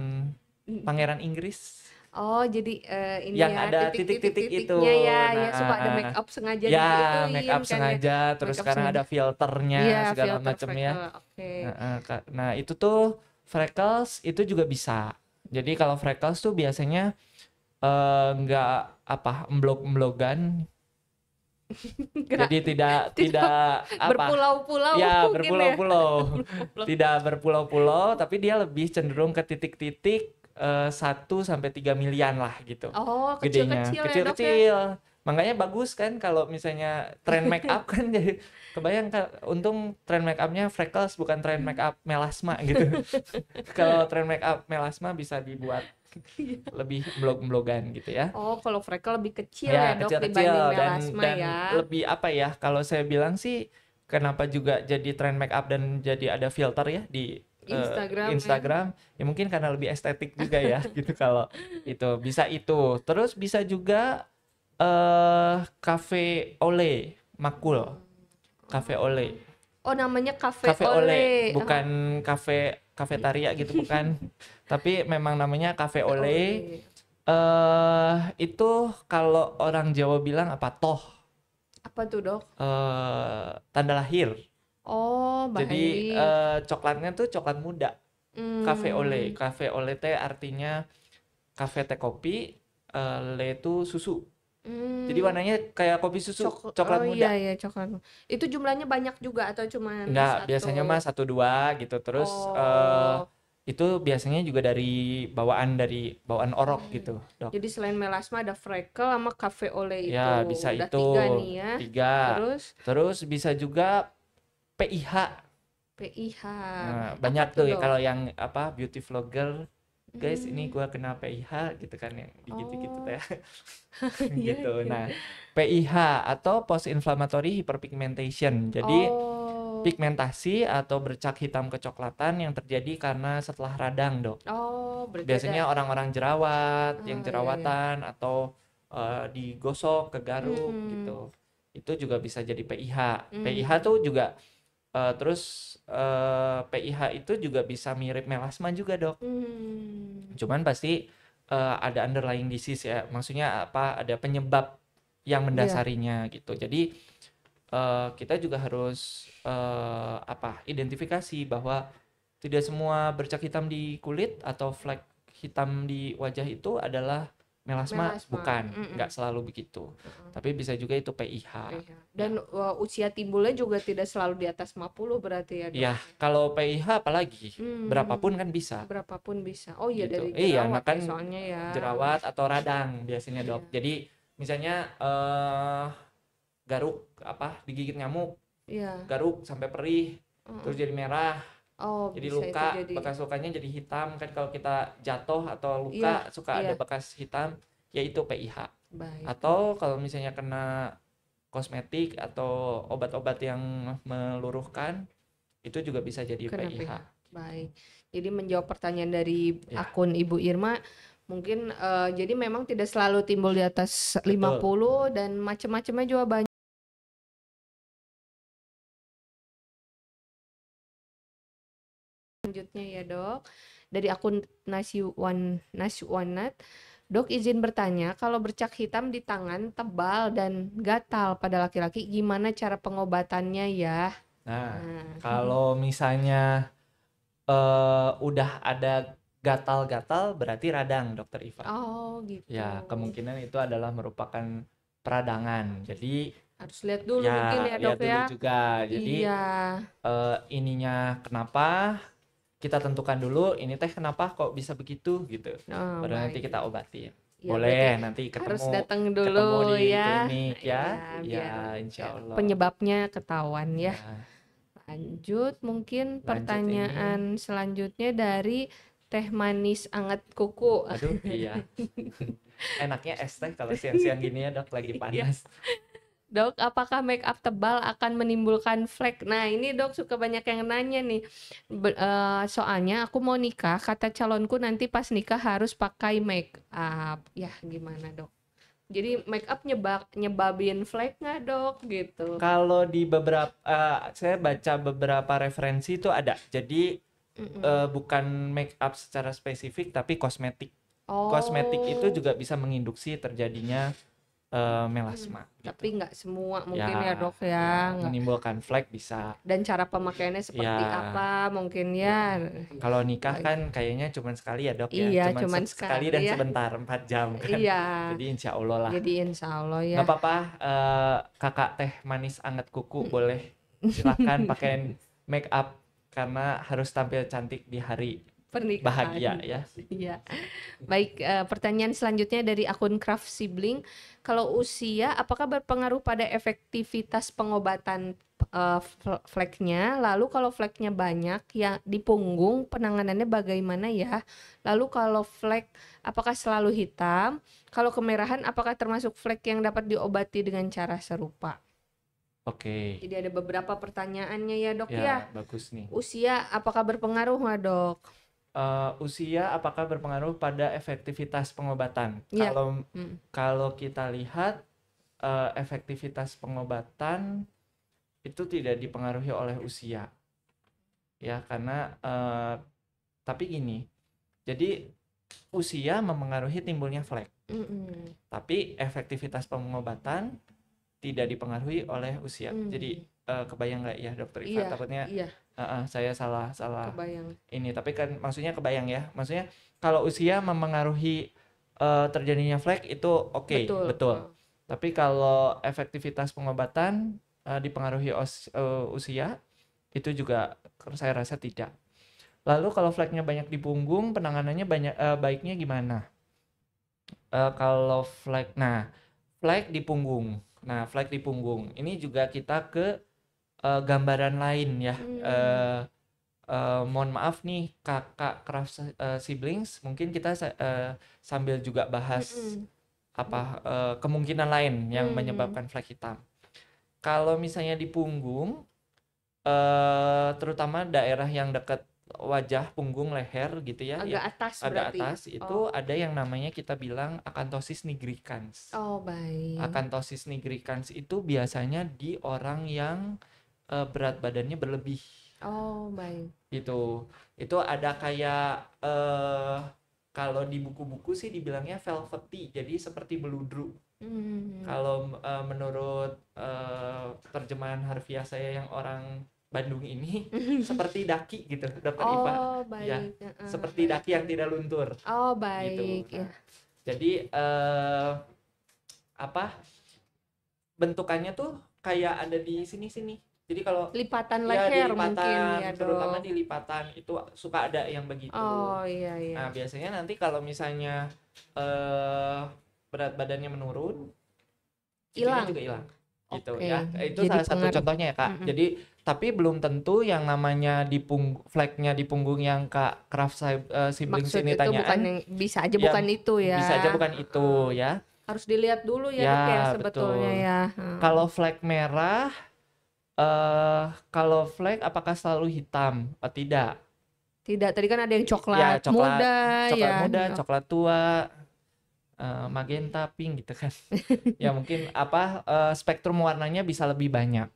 pangeran Inggris. Oh, jadi uh, ini yang ya, ada titik-titik ya, itu. Ya, nah, ya suka ada ah, ah, ah. make up sengaja ya, gitu, make up kan ya. sengaja, ya. terus make sekarang sengaja. ada filternya ya, segala filter, macam ya. Okay. Nah, nah, itu tuh freckles itu juga bisa. Jadi kalau freckles tuh biasanya enggak eh, uh, apa emblok-emblogan Gak, Jadi tidak tidak, tidak apa berpulau-pulau iya, ya berpulau-pulau ya. tidak berpulau-pulau tapi dia lebih cenderung ke titik-titik Eh, satu sampai tiga miliar lah gitu. Oh, kecil-kecil. Ya, ya? Kecil-kecil. Ya, Makanya bagus kan kalau misalnya trend make up kan jadi kebayang untung trend make upnya freckles bukan trend make up melasma gitu. kalau trend make up melasma bisa dibuat lebih blog-blogan gitu ya. Oh, kalau freckle lebih kecil ya, ya dok kecil -kecil, dibanding dan, melasma dan ya. Lebih apa ya? Kalau saya bilang sih kenapa juga jadi trend make up dan jadi ada filter ya di Eh, Instagram, uh, Instagram ya. ya mungkin karena lebih estetik juga ya gitu kalau itu bisa itu terus bisa juga eh uh, cafe ole makul cafe ole oh namanya cafe, cafe ole. ole bukan uh. cafe cafetaria gitu bukan tapi memang namanya cafe ole eh uh, itu kalau orang Jawa bilang apa toh apa tuh dok uh, tanda lahir Oh, baik. Jadi uh, eh, coklatnya tuh coklat muda. Hmm. Cafe Ole. Cafe Ole teh artinya cafe teh kopi, uh, le itu susu. Hmm. Jadi warnanya kayak kopi susu, Cok coklat oh, muda. Iya, iya, coklat. Itu jumlahnya banyak juga atau cuma Enggak, biasanya mah satu dua gitu. Terus oh. uh, itu biasanya juga dari bawaan dari bawaan orok hmm. gitu dok. Jadi selain melasma ada freckle sama cafe ole ya, itu. Ya bisa Udah itu. Tiga nih ya. Tiga. Terus. Terus bisa juga PIH PIH nah, banyak tuh ya kalau yang apa beauty vlogger guys hmm. ini mm. gua kena PIH gitu kan yang oh. iya, gitu gitu oh. ya gitu nah PIH atau post inflammatory hyperpigmentation jadi oh. pigmentasi atau bercak hitam kecoklatan yang terjadi karena setelah radang dok oh, biasanya orang-orang jerawat oh, yang iya, jerawatan iya, iya. atau uh, digosok kegaruk hmm. gitu itu juga bisa jadi PIH hmm. PIH tuh juga Uh, terus uh, eh, PIH itu juga bisa mirip melasma juga dok. Hmm. Cuman pasti uh, ada underlying disease ya, maksudnya apa? Ada penyebab yang mendasarinya yeah. gitu. Jadi uh, kita juga harus uh, apa? Identifikasi bahwa tidak semua bercak hitam di kulit atau flek hitam di wajah itu adalah melasma, melasma. bukan nggak mm selalu begitu mm -mm. tapi bisa juga itu PIH, PIH. Ya. dan ya. usia timbulnya juga tidak selalu di atas 50 berarti ya, ya dok? ya kalau PIH apalagi mm. berapapun kan bisa berapapun bisa oh iya gitu. dari iya, jerawat iya, nah, makan ya, kan soalnya ya jerawat atau radang biasanya dok iya. jadi misalnya uh, garuk apa digigit nyamuk iya. garuk sampai perih mm. terus jadi merah Oh, jadi luka jadi... bekas lukanya jadi hitam kan kalau kita jatuh atau luka yeah, suka yeah. ada bekas hitam yaitu PIH. Baik. Atau kalau misalnya kena kosmetik atau obat-obat yang meluruhkan itu juga bisa jadi kena PIH. PIH. Baik. Jadi menjawab pertanyaan dari yeah. akun Ibu Irma mungkin uh, jadi memang tidak selalu timbul di atas Betul. 50 dan macam-macamnya juga banyak selanjutnya ya dok. Dari akun nasi nasi one one nut Dok izin bertanya, kalau bercak hitam di tangan tebal dan gatal pada laki-laki, gimana cara pengobatannya ya? Nah, nah. Hmm. kalau misalnya uh, udah ada gatal-gatal berarti radang, Dokter Iva. Oh, gitu. Ya, kemungkinan itu adalah merupakan peradangan. Jadi harus lihat dulu ya, mungkin ya, ya Dok ya. dulu juga. Jadi iya. uh, ininya kenapa kita tentukan dulu ini teh kenapa kok bisa begitu gitu oh, baru nanti kita obati ya, boleh nanti ketemu harus datang dulu ketemu di ya klinik ya ya, ya insya Allah penyebabnya ketahuan ya, ya. lanjut mungkin lanjut pertanyaan ini. selanjutnya dari teh manis anget kuku aduh iya enaknya es teh kalau siang-siang gini ya dok lagi iya. panas Dok, apakah make up tebal akan menimbulkan flek? Nah, ini dok suka banyak yang nanya nih. Be uh, soalnya aku mau nikah, kata calonku nanti pas nikah harus pakai make up. Ya, gimana dok? Jadi make up nyebab nyebabin flek nggak dok gitu? Kalau di beberapa, uh, eh, saya baca beberapa referensi itu ada. Jadi mm -mm. Uh, bukan make up secara spesifik, tapi kosmetik. Oh. Kosmetik itu juga bisa menginduksi terjadinya uh, melasma. Hmm, gitu. Tapi nggak semua ya, mungkin ya, ya dok ya. ya menimbulkan flek bisa. Dan cara pemakaiannya seperti ya, apa mungkin ya. ya. Kalau nikah kan kayaknya cuma sekali ya dok ya. iya, ya. Cuman, sekali, sekali dan ya. sebentar empat jam kan. Iya. Jadi insya Allah lah. Jadi insya Allah ya. Gak apa-apa uh, kakak teh manis anget kuku boleh silahkan pakai make up karena harus tampil cantik di hari pernikahan bahagia ya. Iya. Baik, eh, pertanyaan selanjutnya dari akun Craft Sibling, kalau usia apakah berpengaruh pada efektivitas pengobatan uh, fleknya? Lalu kalau fleknya banyak ya di punggung penanganannya bagaimana ya? Lalu kalau flek apakah selalu hitam? Kalau kemerahan apakah termasuk flek yang dapat diobati dengan cara serupa? Oke. Okay. Jadi ada beberapa pertanyaannya ya, Dok ya. ya? bagus nih. Usia apakah berpengaruh nggak, Dok? uh, usia apakah berpengaruh pada efektivitas pengobatan? Yeah. Kalau mm. kalau kita lihat uh, efektivitas pengobatan itu tidak dipengaruhi oleh usia, ya karena uh, tapi gini, jadi usia memengaruhi timbulnya flek, mm -mm. tapi efektivitas pengobatan tidak dipengaruhi oleh usia. Mm. Jadi uh, kebayang nggak ya dokter Iva iya, takutnya iya. Uh, uh, saya salah salah kebayang. ini tapi kan maksudnya kebayang ya maksudnya kalau usia memengaruhi uh, terjadinya flek itu oke okay, betul, betul. Uh. tapi kalau efektivitas pengobatan uh, dipengaruhi os, uh, usia itu juga saya rasa tidak lalu kalau fleknya banyak di punggung penanganannya banyak uh, baiknya gimana uh, kalau flek nah flek di punggung Nah, flek di punggung. Ini juga kita ke uh, gambaran lain ya. Hmm. Uh, uh, mohon maaf nih kakak craft uh, siblings, mungkin kita uh, sambil juga bahas hmm. hmm. apa uh, kemungkinan lain yang hmm. menyebabkan flek hitam. Kalau misalnya di punggung, uh, terutama daerah yang dekat wajah, punggung, leher gitu ya, agak ya, atas agak berarti. Ya? atas itu oh. ada yang namanya kita bilang akantosis nigricans. Oh baik. Akantosis nigricans itu biasanya di orang yang uh, berat badannya berlebih. Oh, baik. Gitu. Itu ada kayak uh, kalau di buku-buku sih dibilangnya velvety, jadi seperti beludru. Mm-hmm. Kalau uh, menurut uh, terjemahan harfiah saya yang orang Bandung ini seperti daki gitu, dokter oh, Ipa. Ya, baik. Ya, uh, seperti daki yang tidak luntur. Oh, gitu. baik. Gitu. Ya. yeah. Jadi uh, apa? Bentukannya tuh kayak ada di sini-sini jadi kalau lipatan ya, leher lipatan, mungkin ya terutama dong. di lipatan itu suka ada yang begitu oh iya iya nah biasanya nanti kalau misalnya eh berat badannya menurun hilang juga hilang gitu okay. ya itu jadi salah pengaruh. satu contohnya ya kak mm -hmm. jadi tapi belum tentu yang namanya di pung flagnya di punggung yang kak craft uh, eh, sibling Maksud ini itu bukan yang, eh, bisa aja ya, bukan itu ya bisa aja bukan itu ya harus dilihat dulu ya, ya, kayak sebetulnya betul. ya hmm. kalau flag merah uh, kalau flag apakah selalu hitam? Oh, tidak. Tidak. Tadi kan ada yang coklat, ya, coklat muda, coklat ya. muda, iya. coklat tua, uh, magenta, pink gitu kan. ya mungkin apa uh, spektrum warnanya bisa lebih banyak.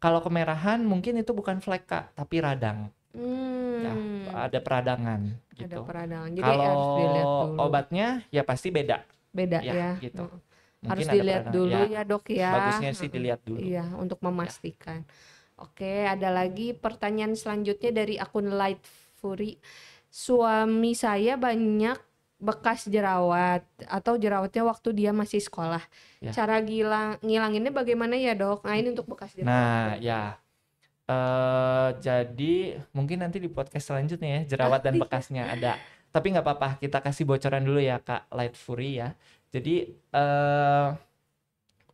Kalau kemerahan mungkin itu bukan flag kak, tapi radang. Ya, hmm. Ya, ada peradangan gitu. Ada peradangan. Jadi Kalau obatnya ya pasti beda. Beda ya. ya. Gitu. Hmm. Mungkin harus dilihat dulu ya, ya dok ya. Bagusnya sih dilihat dulu. Iya untuk ya. memastikan. Ya. Oke ada lagi pertanyaan selanjutnya dari akun Light Fury. Suami saya banyak bekas jerawat atau jerawatnya waktu dia masih sekolah. Ya. Cara ngilang ngilanginnya bagaimana ya dok? Nah ini untuk bekas jerawat. Nah ya uh, jadi mungkin nanti di podcast selanjutnya ya jerawat dan iya. bekasnya ada. Tapi nggak apa-apa kita kasih bocoran dulu ya kak Light Fury ya. Jadi uh,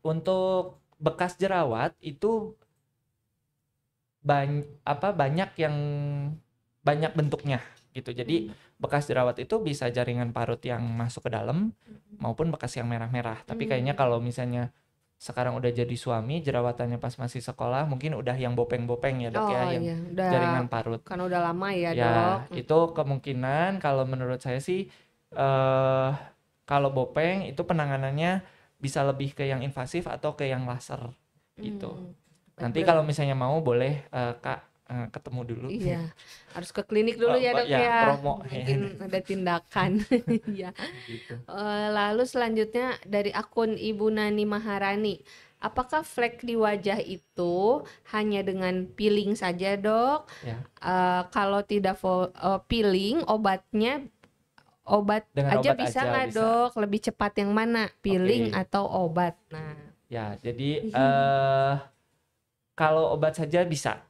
untuk bekas jerawat itu banyak apa banyak yang banyak bentuknya gitu. Jadi hmm. bekas jerawat itu bisa jaringan parut yang masuk ke dalam hmm. maupun bekas yang merah-merah. Tapi hmm. kayaknya kalau misalnya sekarang udah jadi suami jerawatannya pas masih sekolah mungkin udah yang bopeng-bopeng ya dok ya, oh, ya yang iya. jaringan parut kan udah lama ya, ya dok itu kemungkinan kalau menurut saya sih uh, kalau bopeng itu penanganannya bisa lebih ke yang invasif atau ke yang laser gitu. Hmm, Nanti kalau misalnya mau boleh uh, Kak uh, ketemu dulu. Iya, harus ke klinik dulu oh, ya dok ya. ya. Promo. Mungkin ada tindakan. ya. Gitu. Uh, lalu selanjutnya dari akun Ibu Nani Maharani. Apakah flek di wajah itu hanya dengan peeling saja dok? Ya. Uh, kalau tidak uh, peeling, obatnya obat Dengan aja obat bisa nggak dok? Lebih cepat yang mana, peeling okay. atau obat? Nah, ya jadi uh, kalau obat saja bisa,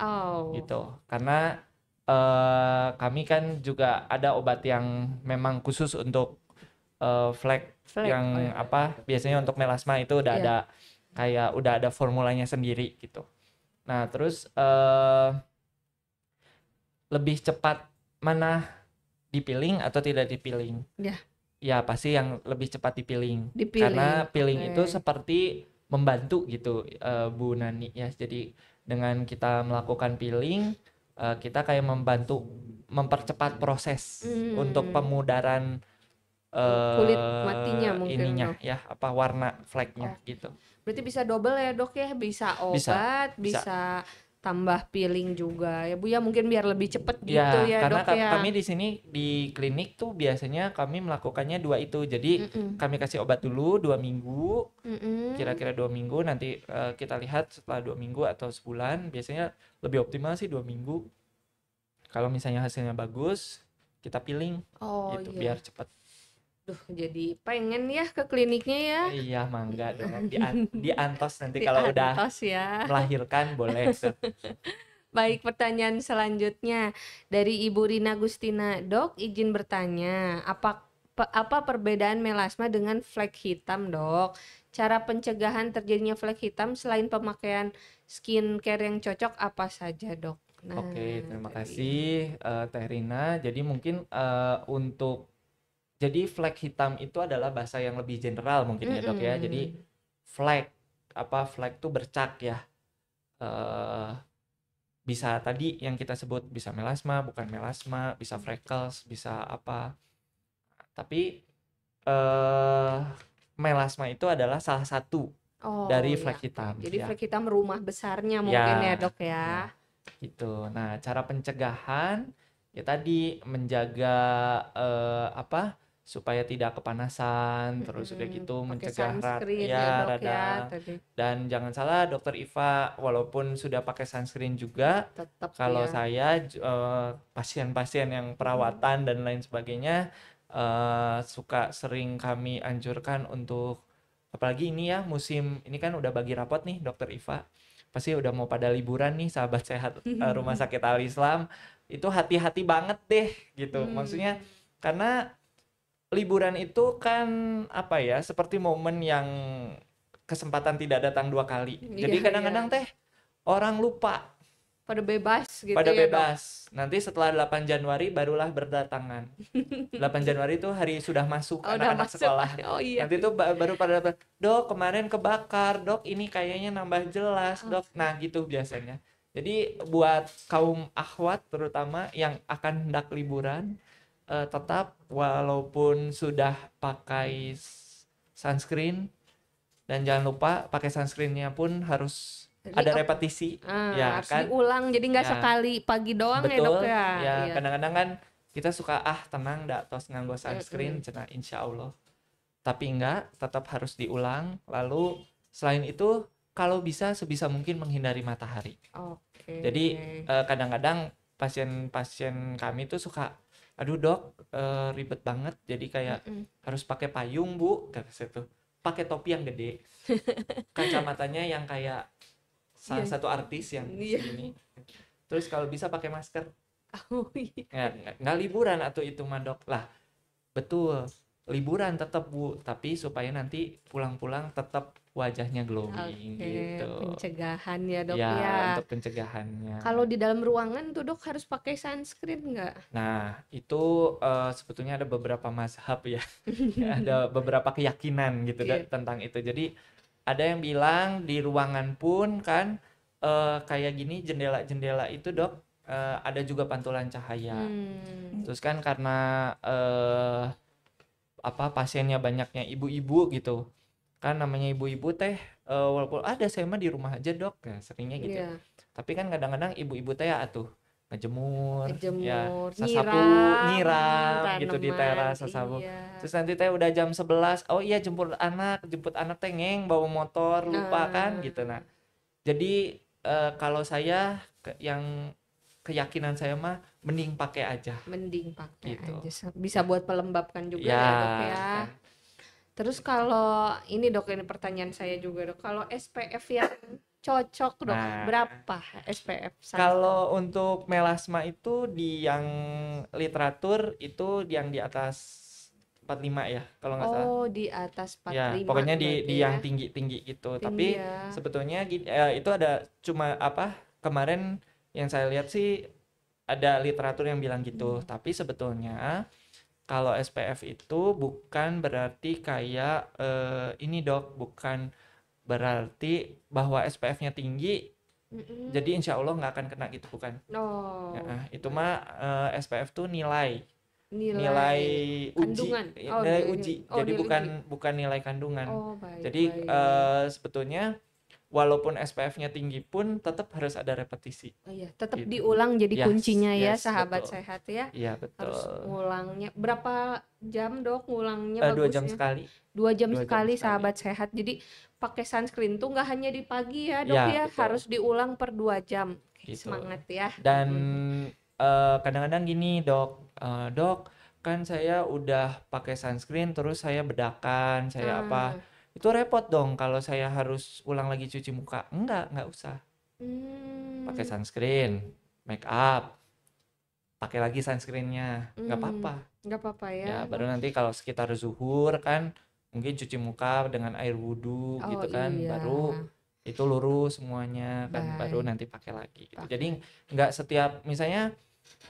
oh. gitu. Karena uh, kami kan juga ada obat yang memang khusus untuk uh, flek yang oh, iya. apa? Biasanya untuk melasma itu udah yeah. ada kayak udah ada formulanya sendiri gitu. Nah terus uh, lebih cepat mana dipiling atau tidak dipiling? Ya. Ya pasti yang lebih cepat dipiling. dipiling. Karena piling okay. Iya. itu seperti membantu gitu uh, Bu Nani ya. Jadi dengan kita melakukan piling uh, kita kayak membantu mempercepat proses hmm. untuk pemudaran uh, kulit matinya mungkin ininya no. ya apa warna flagnya oh. gitu. Berarti bisa double ya dok ya bisa obat bisa, bisa. bisa tambah peeling juga ya Bu ya mungkin biar lebih cepet ya, gitu ya, ya karena dok ya. kami di sini di klinik tuh biasanya kami melakukannya dua itu jadi mm -mm. kami kasih obat dulu dua minggu Mm-mm. kira-kira dua minggu nanti uh, kita lihat setelah dua minggu atau sebulan biasanya lebih optimal sih dua minggu kalau misalnya hasilnya bagus kita peeling oh, gitu iya. biar cepet Duh, jadi pengen ya ke kliniknya ya. Iya, mangga dengan Di, an di antos nanti di kalau antos udah ya. melahirkan boleh. Baik, pertanyaan selanjutnya dari Ibu Rina Gustina. Dok, izin bertanya, apa apa perbedaan melasma dengan flek hitam, Dok? Cara pencegahan terjadinya flek hitam selain pemakaian skincare yang cocok apa saja, Dok? Nah, Oke, terima jadi... kasih uh, Teh Rina. Jadi mungkin uh, untuk jadi flag hitam itu adalah bahasa yang lebih general mungkin mm -hmm. ya dok ya. Jadi flag apa flag tuh bercak ya. Uh, bisa tadi yang kita sebut bisa melasma bukan melasma, bisa freckles, bisa apa. Tapi uh, melasma itu adalah salah satu oh, dari iya. flag iya. hitam. Jadi ya. flag hitam rumah besarnya ya, mungkin ya, ya dok ya. ya. Gitu. Nah cara pencegahan ya tadi menjaga eh, apa supaya tidak kepanasan hmm terus udah gitu mencegah rad ya, ya rada ya, gitu. dan jangan salah dokter Iva walaupun sudah pakai sunscreen juga Tetap, kalau ya. saya pasien eh, pasien-pasien yang perawatan hmm dan lain sebagainya uh, suka sering kami anjurkan untuk apalagi ini ya musim ini kan udah bagi rapot nih dokter Iva pasti udah mau pada liburan nih sahabat sehat uh, rumah sakit Al Islam itu hati-hati banget deh gitu mm. maksudnya karena liburan itu kan apa ya seperti momen yang kesempatan tidak datang dua kali iya, jadi iya. kadang-kadang yeah. teh orang lupa pada bebas gitu pada ya bebas dong? nanti setelah 8 Januari barulah berdatangan 8 Januari itu hari sudah masuk oh, anak-anak sekolah oh, iya. nanti itu baru pada dok kemarin kebakar dok ini kayaknya nambah jelas oh. dok nah gitu biasanya jadi buat kaum akhwat terutama yang akan hendak liburan uh, tetap walaupun sudah pakai sunscreen dan jangan lupa pakai sunscreennya pun harus jadi, ada repetisi uh, ya harus kan ulang jadi nggak ya. sekali pagi doang ya, Betul, ya dok ya ya kadang-kadang kan kita suka ah tenang dak tos nganggo sunscreen mm -hmm. cina insya Allah tapi enggak tetap harus diulang lalu selain itu kalau bisa sebisa mungkin menghindari matahari okay. jadi eh, kadang-kadang pasien-pasien kami tuh suka aduh dok e, ribet banget jadi kayak mm -mm. harus pakai payung bu kata situ pakai topi yang gede kacamatanya yang kayak salah iya. yeah. satu artis yang yeah. ini terus kalau bisa pakai masker oh, iya. nggak, nggak liburan atau itu mandok lah betul liburan tetap Bu, tapi supaya nanti pulang-pulang tetap wajahnya glowing okay. gitu. Pencegahan ya dok ya. ya. Untuk pencegahannya. Kalau di dalam ruangan tuh dok harus pakai sunscreen nggak? Nah itu uh, sebetulnya ada beberapa mazhab ya, ada beberapa keyakinan gitu da, tentang itu. Jadi ada yang bilang di ruangan pun kan uh, kayak gini jendela-jendela itu dok uh, ada juga pantulan cahaya. Hmm. Terus kan karena uh, apa pasiennya banyaknya ibu-ibu gitu kan namanya ibu-ibu teh uh, walaupun ah, ada saya mah di rumah aja dok ya seringnya gitu yeah. tapi kan kadang-kadang ibu-ibu teh ya atuh ngejemur, ya, ngejemur ya sasapu nyiram, nyiram gitu di teras sasapu iya. terus nanti teh udah jam 11 oh iya jemput anak jemput anak teh ngeng bawa motor lupa nah. kan gitu nah jadi uh, kalau saya ke, yang keyakinan saya mah mending pakai aja mending pakai gitu. aja bisa buat pelembabkan juga ya, ya dok ya kan. terus kalau ini dok ini pertanyaan saya juga dok kalau SPF yang cocok dok nah, berapa SPF kalau untuk melasma itu di yang literatur itu yang di atas 45 ya kalau nggak oh, salah. Oh, di atas 45. Ya, pokoknya di di yang tinggi-tinggi ya. gitu. Tinggi Tapi ya. sebetulnya eh, itu ada cuma apa? Kemarin yang saya lihat sih ada literatur yang bilang gitu hmm. tapi sebetulnya kalau SPF itu bukan berarti kayak uh, ini dok bukan berarti bahwa SPF-nya tinggi Mm-mm. jadi insya Allah nggak akan kena gitu bukan oh. ya, ah, itu mah uh, eh, SPF tuh nilai nilai, nilai uji ya, Oh, nilai uji oh, jadi nilai bukan uji. bukan nilai kandungan oh, baik, jadi baik. Uh, sebetulnya walaupun SPF-nya tinggi pun tetap harus ada repetisi. Oh iya, tetap gitu. diulang jadi yes, kuncinya ya, yes, ya sahabat betul. sehat ya. Iya betul. Harus ngulangnya berapa jam dok ngulangnya? Uh, dua jam sekali. Dua jam dua sekali sahabat sehat. Jadi pakai sunscreen tuh nggak hanya di pagi ya dok ya, ya harus diulang per dua jam. Gitu. Semangat ya. Dan iya, iya. Eh, kadang-kadang uh, gini dok, uh, dok kan saya udah pakai sunscreen terus saya bedakan saya ah. apa itu repot dong kalau saya harus ulang lagi cuci muka enggak enggak usah hmm. pakai sunscreen make up pakai lagi sunscreennya nggak hmm. apa-apa nggak apa-apa ya ya baru nanti kalau sekitar zuhur kan mungkin cuci muka dengan air wudhu oh, gitu kan iya. baru itu lurus semuanya kan Bye. baru nanti pakai lagi gitu. jadi nggak setiap misalnya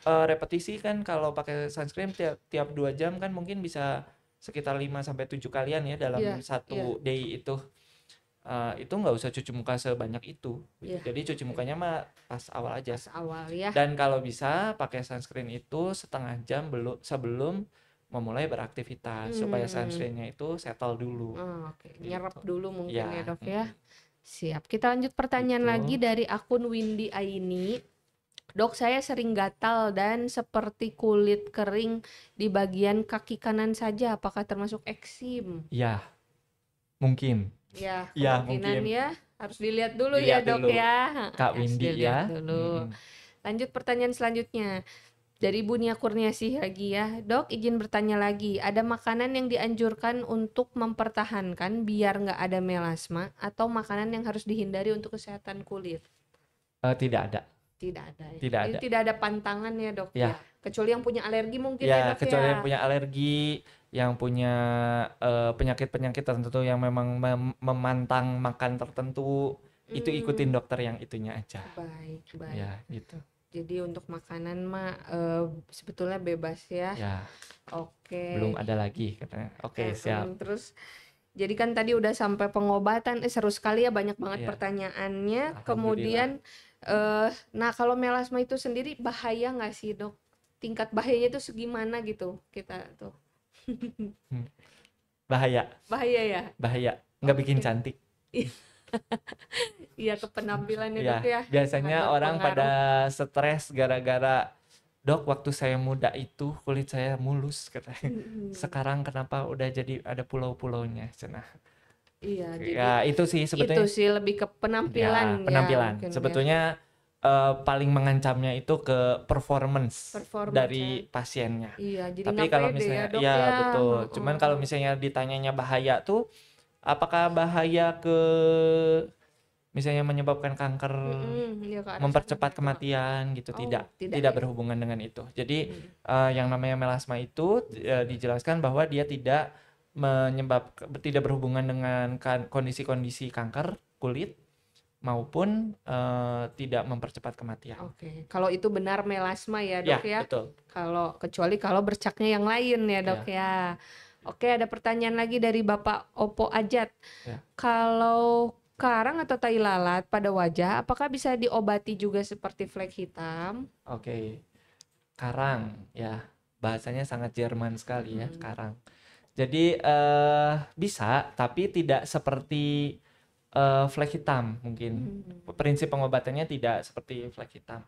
uh, repetisi kan kalau pakai sunscreen tiap tiap dua jam kan mungkin bisa sekitar 5 sampai tujuh kalian ya dalam yeah, satu yeah. day itu. Uh, itu nggak usah cuci muka sebanyak itu. Yeah. Jadi cuci mukanya mah pas awal aja. Pas awal ya. Dan kalau bisa pakai sunscreen itu setengah jam belum sebelum memulai beraktivitas hmm. supaya sunscreennya itu settle dulu. Oh, Oke, okay. Gitu. nyerap dulu mungkin ya, ya dok ya. Siap. Kita lanjut pertanyaan gitu. lagi dari akun Windy Aini. Dok, saya sering gatal dan seperti kulit kering di bagian kaki kanan saja. Apakah termasuk eksim? Ya, mungkin. Ya, ya mungkin ya. Harus dilihat dulu dilihat ya dok dulu. ya. Kak Windy ya. Dulu. Hmm. Lanjut pertanyaan selanjutnya. Dari Bu Bunia sih lagi ya. Dok, izin bertanya lagi. Ada makanan yang dianjurkan untuk mempertahankan biar nggak ada melasma atau makanan yang harus dihindari untuk kesehatan kulit? Uh, tidak ada tidak ada. Ya. Tidak ada. tidak ada pantangan ya dok. Ya. ya. Kecuali yang punya alergi mungkin ya, ya dok kecuali ya. yang punya alergi, yang punya eh, penyakit-penyakit uh, tertentu yang memang mem memantang makan tertentu hmm. itu ikutin dokter yang itunya aja. Baik baik. Ya gitu. Jadi untuk makanan mah uh, sebetulnya bebas ya. Ya. Oke. Okay. Belum ada lagi katanya. Oke okay, ya, siap. terus jadi kan tadi udah sampai pengobatan, eh, seru sekali ya banyak banget ya. pertanyaannya. Kemudian Uh, nah kalau melasma itu sendiri bahaya nggak sih dok? Tingkat bahayanya itu segimana gitu kita tuh? Hmm. bahaya. Bahaya ya. Bahaya. Nggak okay. bikin cantik. Iya ke penampilan itu ya, iya. ya. Biasanya Agar orang pengaruh. pada stres gara-gara dok waktu saya muda itu kulit saya mulus katanya. Sekarang kenapa udah jadi ada pulau-pulaunya cenah. Iya. Jadi ya itu sih sebetulnya. Itu sih lebih ke penampilan. Ya, ya penampilan. Ya, sebetulnya ya. uh, paling mengancamnya itu ke performance, performance dari ya. pasiennya. Iya. Jadi Tapi kalau ya, misalnya, ya, ya, ya betul. Oh. Cuman kalau misalnya ditanyanya bahaya tuh, apakah bahaya ke misalnya menyebabkan kanker, mm-hmm, ya, mempercepat gitu, kematian gitu oh, tidak tidak, ya. berhubungan dengan itu. Jadi mm. uh, yang namanya melasma itu uh, dijelaskan bahwa dia tidak menyebab tidak berhubungan dengan kan, kondisi-kondisi kanker kulit maupun uh, tidak mempercepat kematian. Oke, okay. kalau itu benar melasma ya dok ya. ya? Betul. Kalau kecuali kalau bercaknya yang lain ya dok ya. ya. Oke, ada pertanyaan lagi dari Bapak Opo Ajat. Ya. Kalau karang atau tai lalat pada wajah, apakah bisa diobati juga seperti flek hitam? Oke, karang ya bahasanya sangat Jerman sekali ya, hmm. ya karang. Jadi uh, bisa tapi tidak seperti uh, flek hitam mungkin. Hmm. Prinsip pengobatannya tidak seperti flek hitam.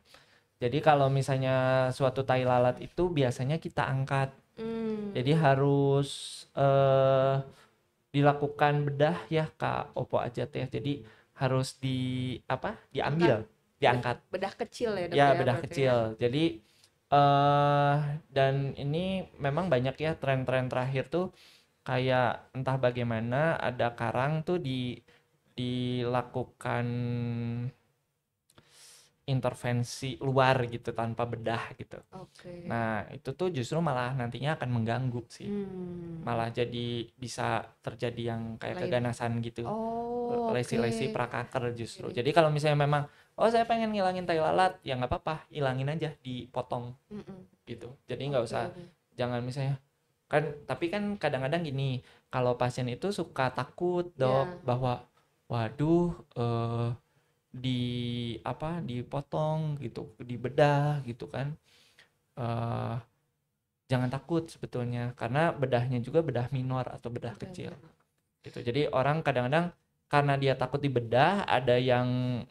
Jadi kalau misalnya suatu tai lalat itu biasanya kita angkat. Mm. Jadi harus uh, dilakukan bedah ya Kak Opo aja teh. Jadi harus di apa? diambil, Angkat. diangkat. Bedah kecil ya, ya. Ya, bedah ya. kecil. Ya. Jadi uh, dan ini memang banyak ya tren-tren terakhir tuh kayak entah bagaimana ada karang tuh di dilakukan intervensi luar gitu tanpa bedah gitu. Okay. Nah itu tuh justru malah nantinya akan mengganggu sih, hmm. malah jadi bisa terjadi yang kayak Lain. keganasan gitu, oh, lesi-lesi okay. prakaker justru. Okay. Jadi kalau misalnya memang oh saya pengen ngilangin tai lalat, ya nggak apa-apa, hilangin aja, dipotong mm -mm. gitu. Jadi nggak okay, usah, jangan misalnya kan tapi kan kadang-kadang gini kalau pasien itu suka takut dok yeah. bahwa waduh uh, di apa dipotong gitu dibedah gitu kan uh, jangan takut sebetulnya karena bedahnya juga bedah minor atau bedah kecil gitu jadi orang kadang-kadang karena dia takut dibedah ada yang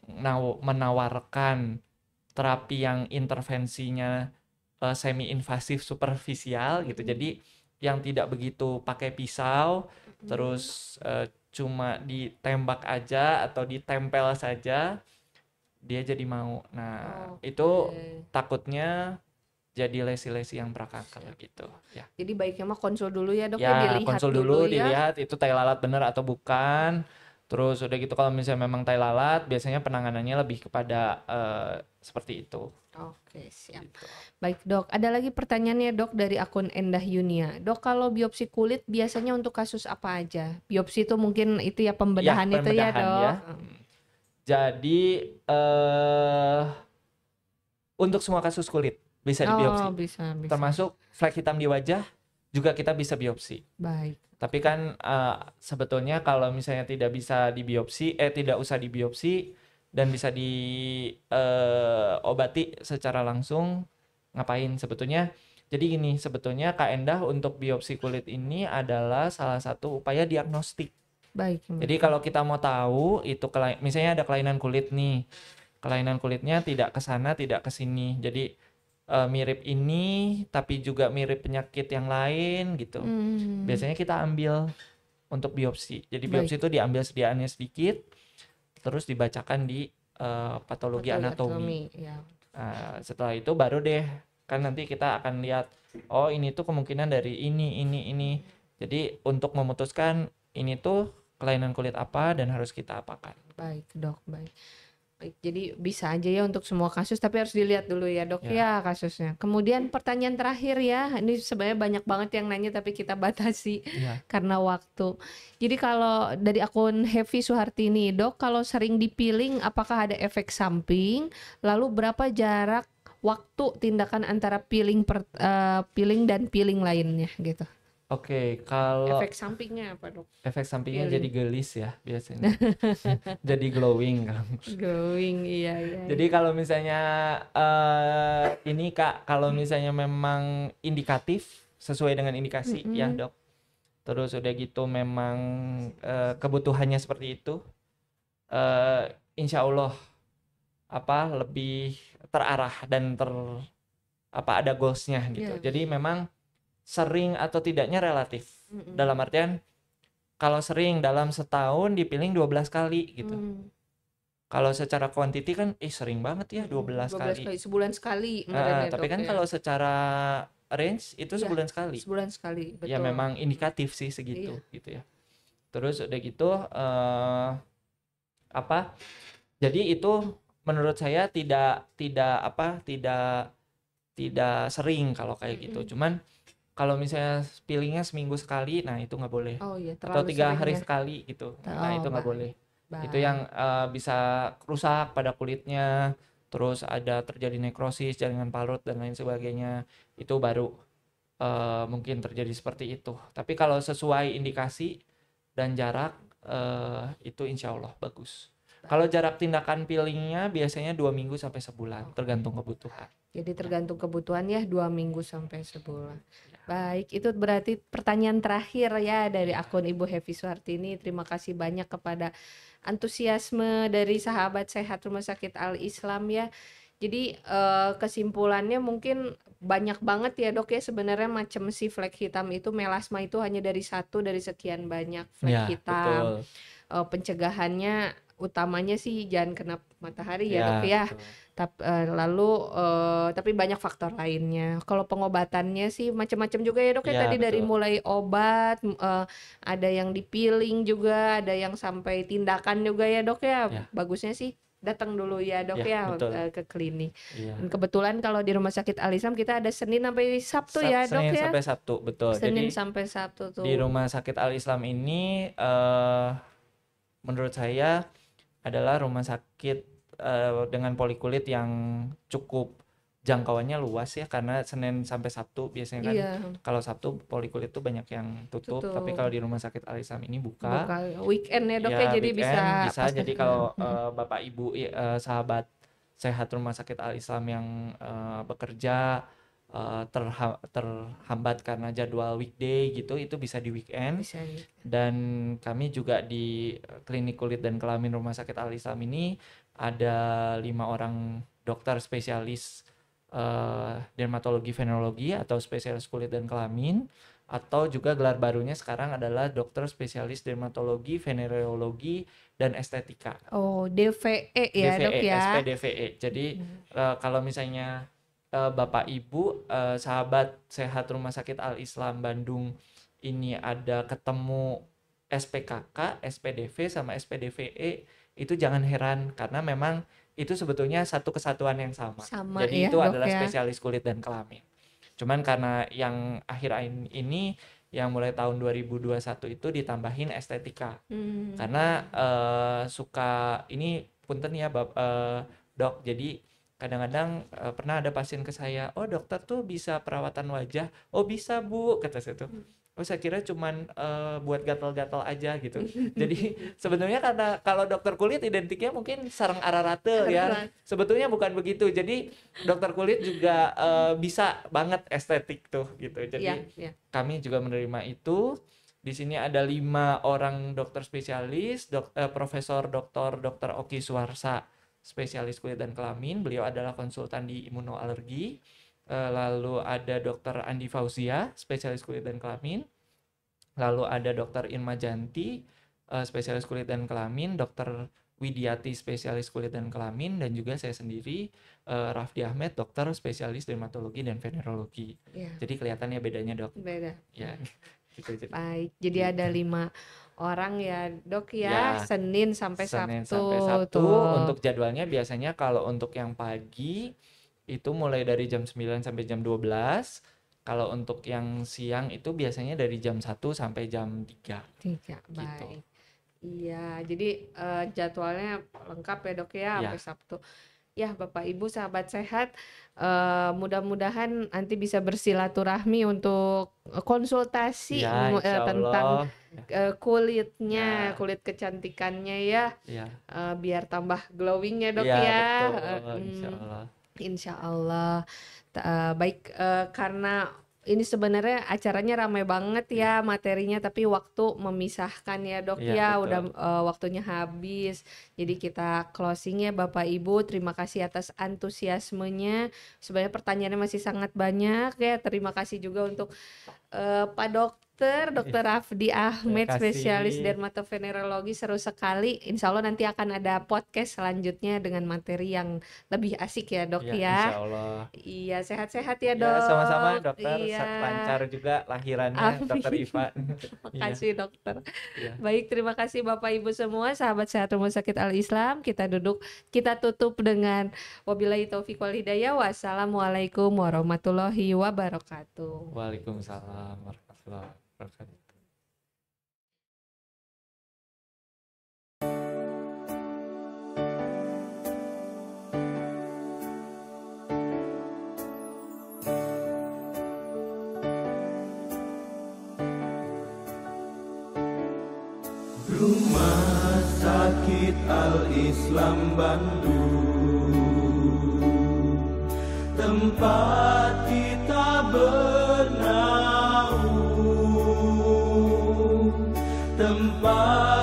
menawarkan terapi yang intervensinya uh, eh, semi invasif superficial gitu hmm. jadi yang tidak begitu pakai pisau hmm. terus uh, cuma ditembak aja atau ditempel saja dia jadi mau nah okay. itu takutnya jadi lesi-lesi yang prakakal gitu ya jadi baiknya mah konsul dulu ya dok ya, ya dilihat konsul dulu, dulu ya. dilihat itu tai lalat bener atau bukan terus udah gitu kalau misalnya memang tai lalat biasanya penanganannya lebih kepada uh, seperti itu Oke, siap. Gitu. Baik, Dok. Ada lagi pertanyaannya, Dok, dari akun Endah Yunia. Dok, kalau biopsi kulit biasanya untuk kasus apa aja? Biopsi itu mungkin itu ya pembedahan, ya, pembedahan itu ya, Dok. Ya. Hmm. Jadi uh, untuk semua kasus kulit bisa oh, dibiopsi. biopsi. bisa, bisa. Termasuk flek hitam di wajah juga kita bisa biopsi. Baik. Tapi kan uh, sebetulnya kalau misalnya tidak bisa dibiopsi, eh tidak usah dibiopsi, dan bisa diobati eh, uh, secara langsung ngapain sebetulnya jadi gini sebetulnya Kak Endah untuk biopsi kulit ini adalah salah satu upaya diagnostik baik jadi kalau kita mau tahu itu misalnya ada kelainan kulit nih kelainan kulitnya tidak ke sana tidak ke sini jadi uh, mirip ini tapi juga mirip penyakit yang lain gitu. Hmm. Biasanya kita ambil untuk biopsi. Jadi biopsi Baik. itu diambil sediaannya sedikit, terus dibacakan di uh, patologi, patologi anatomi. anatomi ya. uh, setelah itu baru deh kan nanti kita akan lihat oh ini tuh kemungkinan dari ini ini ini. Jadi untuk memutuskan ini tuh kelainan kulit apa dan harus kita apakan. Baik, Dok, baik. Jadi bisa aja ya untuk semua kasus tapi harus dilihat dulu ya dok ya, ya kasusnya. Kemudian pertanyaan terakhir ya, ini sebenarnya banyak banget yang nanya tapi kita batasi ya. karena waktu. Jadi kalau dari akun Heavy Suhartini dok, kalau sering dipiling apakah ada efek samping? Lalu berapa jarak waktu tindakan antara peeling uh, eh, peeling dan peeling lainnya gitu? Oke, okay, kalau efek sampingnya apa dok? Efek sampingnya jadi gelis ya biasanya. jadi glowing kan. glowing, iya, iya iya. Jadi kalau misalnya uh, ini kak, kalau misalnya memang indikatif sesuai dengan indikasi -hmm. ya dok. Terus udah gitu memang uh, kebutuhannya seperti itu, uh, insya Allah apa lebih terarah dan ter apa ada goalsnya gitu. Yeah. Jadi memang sering atau tidaknya relatif mm -hmm. dalam artian kalau sering dalam setahun dua 12 kali gitu mm. kalau secara kuantiti kan eh sering banget ya 12, 12 kali. kali sebulan sekali nah, tapi kan ya. kalau secara range itu ya, sebulan sekali sebulan sekali ya, betul. ya memang indikatif sih segitu iya. gitu ya terus udah gitu uh, apa jadi itu menurut saya tidak tidak apa tidak tidak sering kalau kayak gitu mm -hmm. cuman kalau misalnya peelingnya seminggu sekali nah itu nggak boleh oh, iya, atau tiga hari ya. sekali gitu nah, oh, nah itu nggak boleh baik. itu yang uh, bisa rusak pada kulitnya terus ada terjadi nekrosis jaringan parut dan lain sebagainya itu baru uh, mungkin terjadi seperti itu tapi kalau sesuai indikasi dan jarak uh, itu insya Allah bagus kalau jarak tindakan peelingnya biasanya dua minggu sampai sebulan, oh. tergantung kebutuhan. Jadi tergantung kebutuhan ya dua minggu sampai sebulan. Baik, itu berarti pertanyaan terakhir ya dari akun Ibu Happy Suartini. Terima kasih banyak kepada antusiasme dari sahabat sehat Rumah Sakit Al Islam ya. Jadi eh, kesimpulannya mungkin banyak banget ya dok ya sebenarnya macam si flek hitam itu melasma itu hanya dari satu dari sekian banyak flek ya, hitam. Betul. Eh, pencegahannya utamanya sih jangan kena matahari ya, ya dok ya tapi uh, eh, lalu uh, tapi banyak faktor lainnya kalau pengobatannya sih macam-macam juga ya dok ya, ya tadi betul. dari mulai obat uh, ada yang dipiling juga ada yang sampai tindakan juga ya dok ya, ya. bagusnya sih datang dulu ya dok iya, ya, ya ke klinik. Ya. Dan kebetulan kalau di rumah sakit Alisam kita ada Senin sampai Sabtu Sab ya dok Senin ya. Senin sampai Sabtu betul. Senin Jadi, sampai Sabtu tuh. Di rumah sakit Al Islam ini uh, menurut saya adalah rumah sakit uh, dengan polikulit yang cukup jangkauannya luas ya karena Senin sampai Sabtu biasanya kan iya. kalau Sabtu polikulit tuh banyak yang tutup, tutup. tapi kalau di rumah sakit Al Islam ini buka, buka. weekend ya dok iya, ya, jadi bisa bisa jadi kalau uh, bapak ibu uh, sahabat sehat rumah sakit Al Islam yang uh, bekerja terha terhambat karena jadwal weekday gitu itu bisa di weekend bisa, ya. dan kami juga di klinik kulit dan kelamin rumah sakit Al Islam ini ada lima orang dokter spesialis uh, dermatologi venerologi atau spesialis kulit dan kelamin atau juga gelar barunya sekarang adalah dokter spesialis dermatologi, venereologi dan estetika. Oh, DVE ya, DVE, Dok ya. SPDVE. Jadi hmm. uh, kalau misalnya uh, Bapak Ibu uh, sahabat sehat Rumah Sakit Al Islam Bandung ini ada ketemu SPKK, SPDV sama SPDVE itu jangan heran karena memang itu sebetulnya satu kesatuan yang sama. sama Jadi ya, itu dok, adalah ya. spesialis kulit dan kelamin. Cuman karena yang akhir ini yang mulai tahun 2021 itu ditambahin estetika. Hmm. Karena uh, suka ini punten ya bab, uh, dok. Jadi kadang-kadang uh, pernah ada pasien ke saya, "Oh, dokter tuh bisa perawatan wajah." "Oh, bisa, Bu," kata saya tuh. Hmm oh saya kira cuma uh, eh, buat gatal-gatal aja gitu jadi sebetulnya karena kalau dokter kulit identiknya mungkin sarang ararate ya sebetulnya bukan begitu jadi dokter kulit juga uh, bisa banget estetik tuh gitu jadi yeah, yeah. kami juga menerima itu di sini ada lima orang dokter spesialis, dok, eh, Profesor Dr. Dr. Oki Suarsa spesialis kulit dan kelamin. Beliau adalah konsultan di imunoalergi. Eh, lalu ada dokter Andi Fauzia, spesialis kulit dan kelamin, lalu ada dokter Irma Janti, eh, spesialis kulit dan kelamin, dokter Widiati, spesialis kulit dan kelamin, dan juga saya sendiri, eh, Rafdi Ahmed, dokter spesialis dermatologi dan venerologi. Ya. Jadi kelihatannya bedanya dok. Beda. Ya. Gitu, gitu. Baik, jadi gitu. ada lima orang ya dok ya, ya Senin sampai Senin Sabtu. sampai Sabtu. Untuk jadwalnya biasanya kalau untuk yang pagi itu mulai dari jam 9 sampai jam 12. Kalau untuk yang siang itu biasanya dari jam 1 sampai jam 3. 3, gitu. baik. Iya, jadi uh, jadwalnya lengkap ya dok ya, iya. sampai Sabtu. Ya Bapak Ibu sahabat sehat, uh, mudah-mudahan nanti bisa bersilaturahmi untuk konsultasi ya, uh, tentang uh, kulitnya, ya. kulit kecantikannya ya, ya. Uh, biar tambah glowing ya dok ya. ya. Betul, uh, Insya Allah uh, baik uh, karena ini sebenarnya acaranya ramai banget ya hmm. materinya tapi waktu memisahkan ya dok iya, ya, ya udah uh, waktunya habis jadi hmm. kita closing ya bapak ibu terima kasih atas antusiasmenya sebenarnya pertanyaannya masih sangat banyak ya terima kasih juga untuk uh, pak dok dokter, dokter Rafdi iya. Ahmed, spesialis dermatovenerologi seru sekali. Insya Allah nanti akan ada podcast selanjutnya dengan materi yang lebih asik ya dok ya. ya. Insya Allah. Iya sehat-sehat ya iya, dok. Ya, sama-sama dokter, iya. lancar juga lahirannya Amin. Iya. dokter Iva. Makasih kasih dokter. Ya. Baik terima kasih bapak ibu semua sahabat sehat rumah sakit Al Islam. Kita duduk, kita tutup dengan wabillahi taufiq wal hidayah. Wassalamualaikum warahmatullahi wabarakatuh. Waalaikumsalam warahmatullahi makan itu Rumah Sakit Al-Islam Bandung Tempat my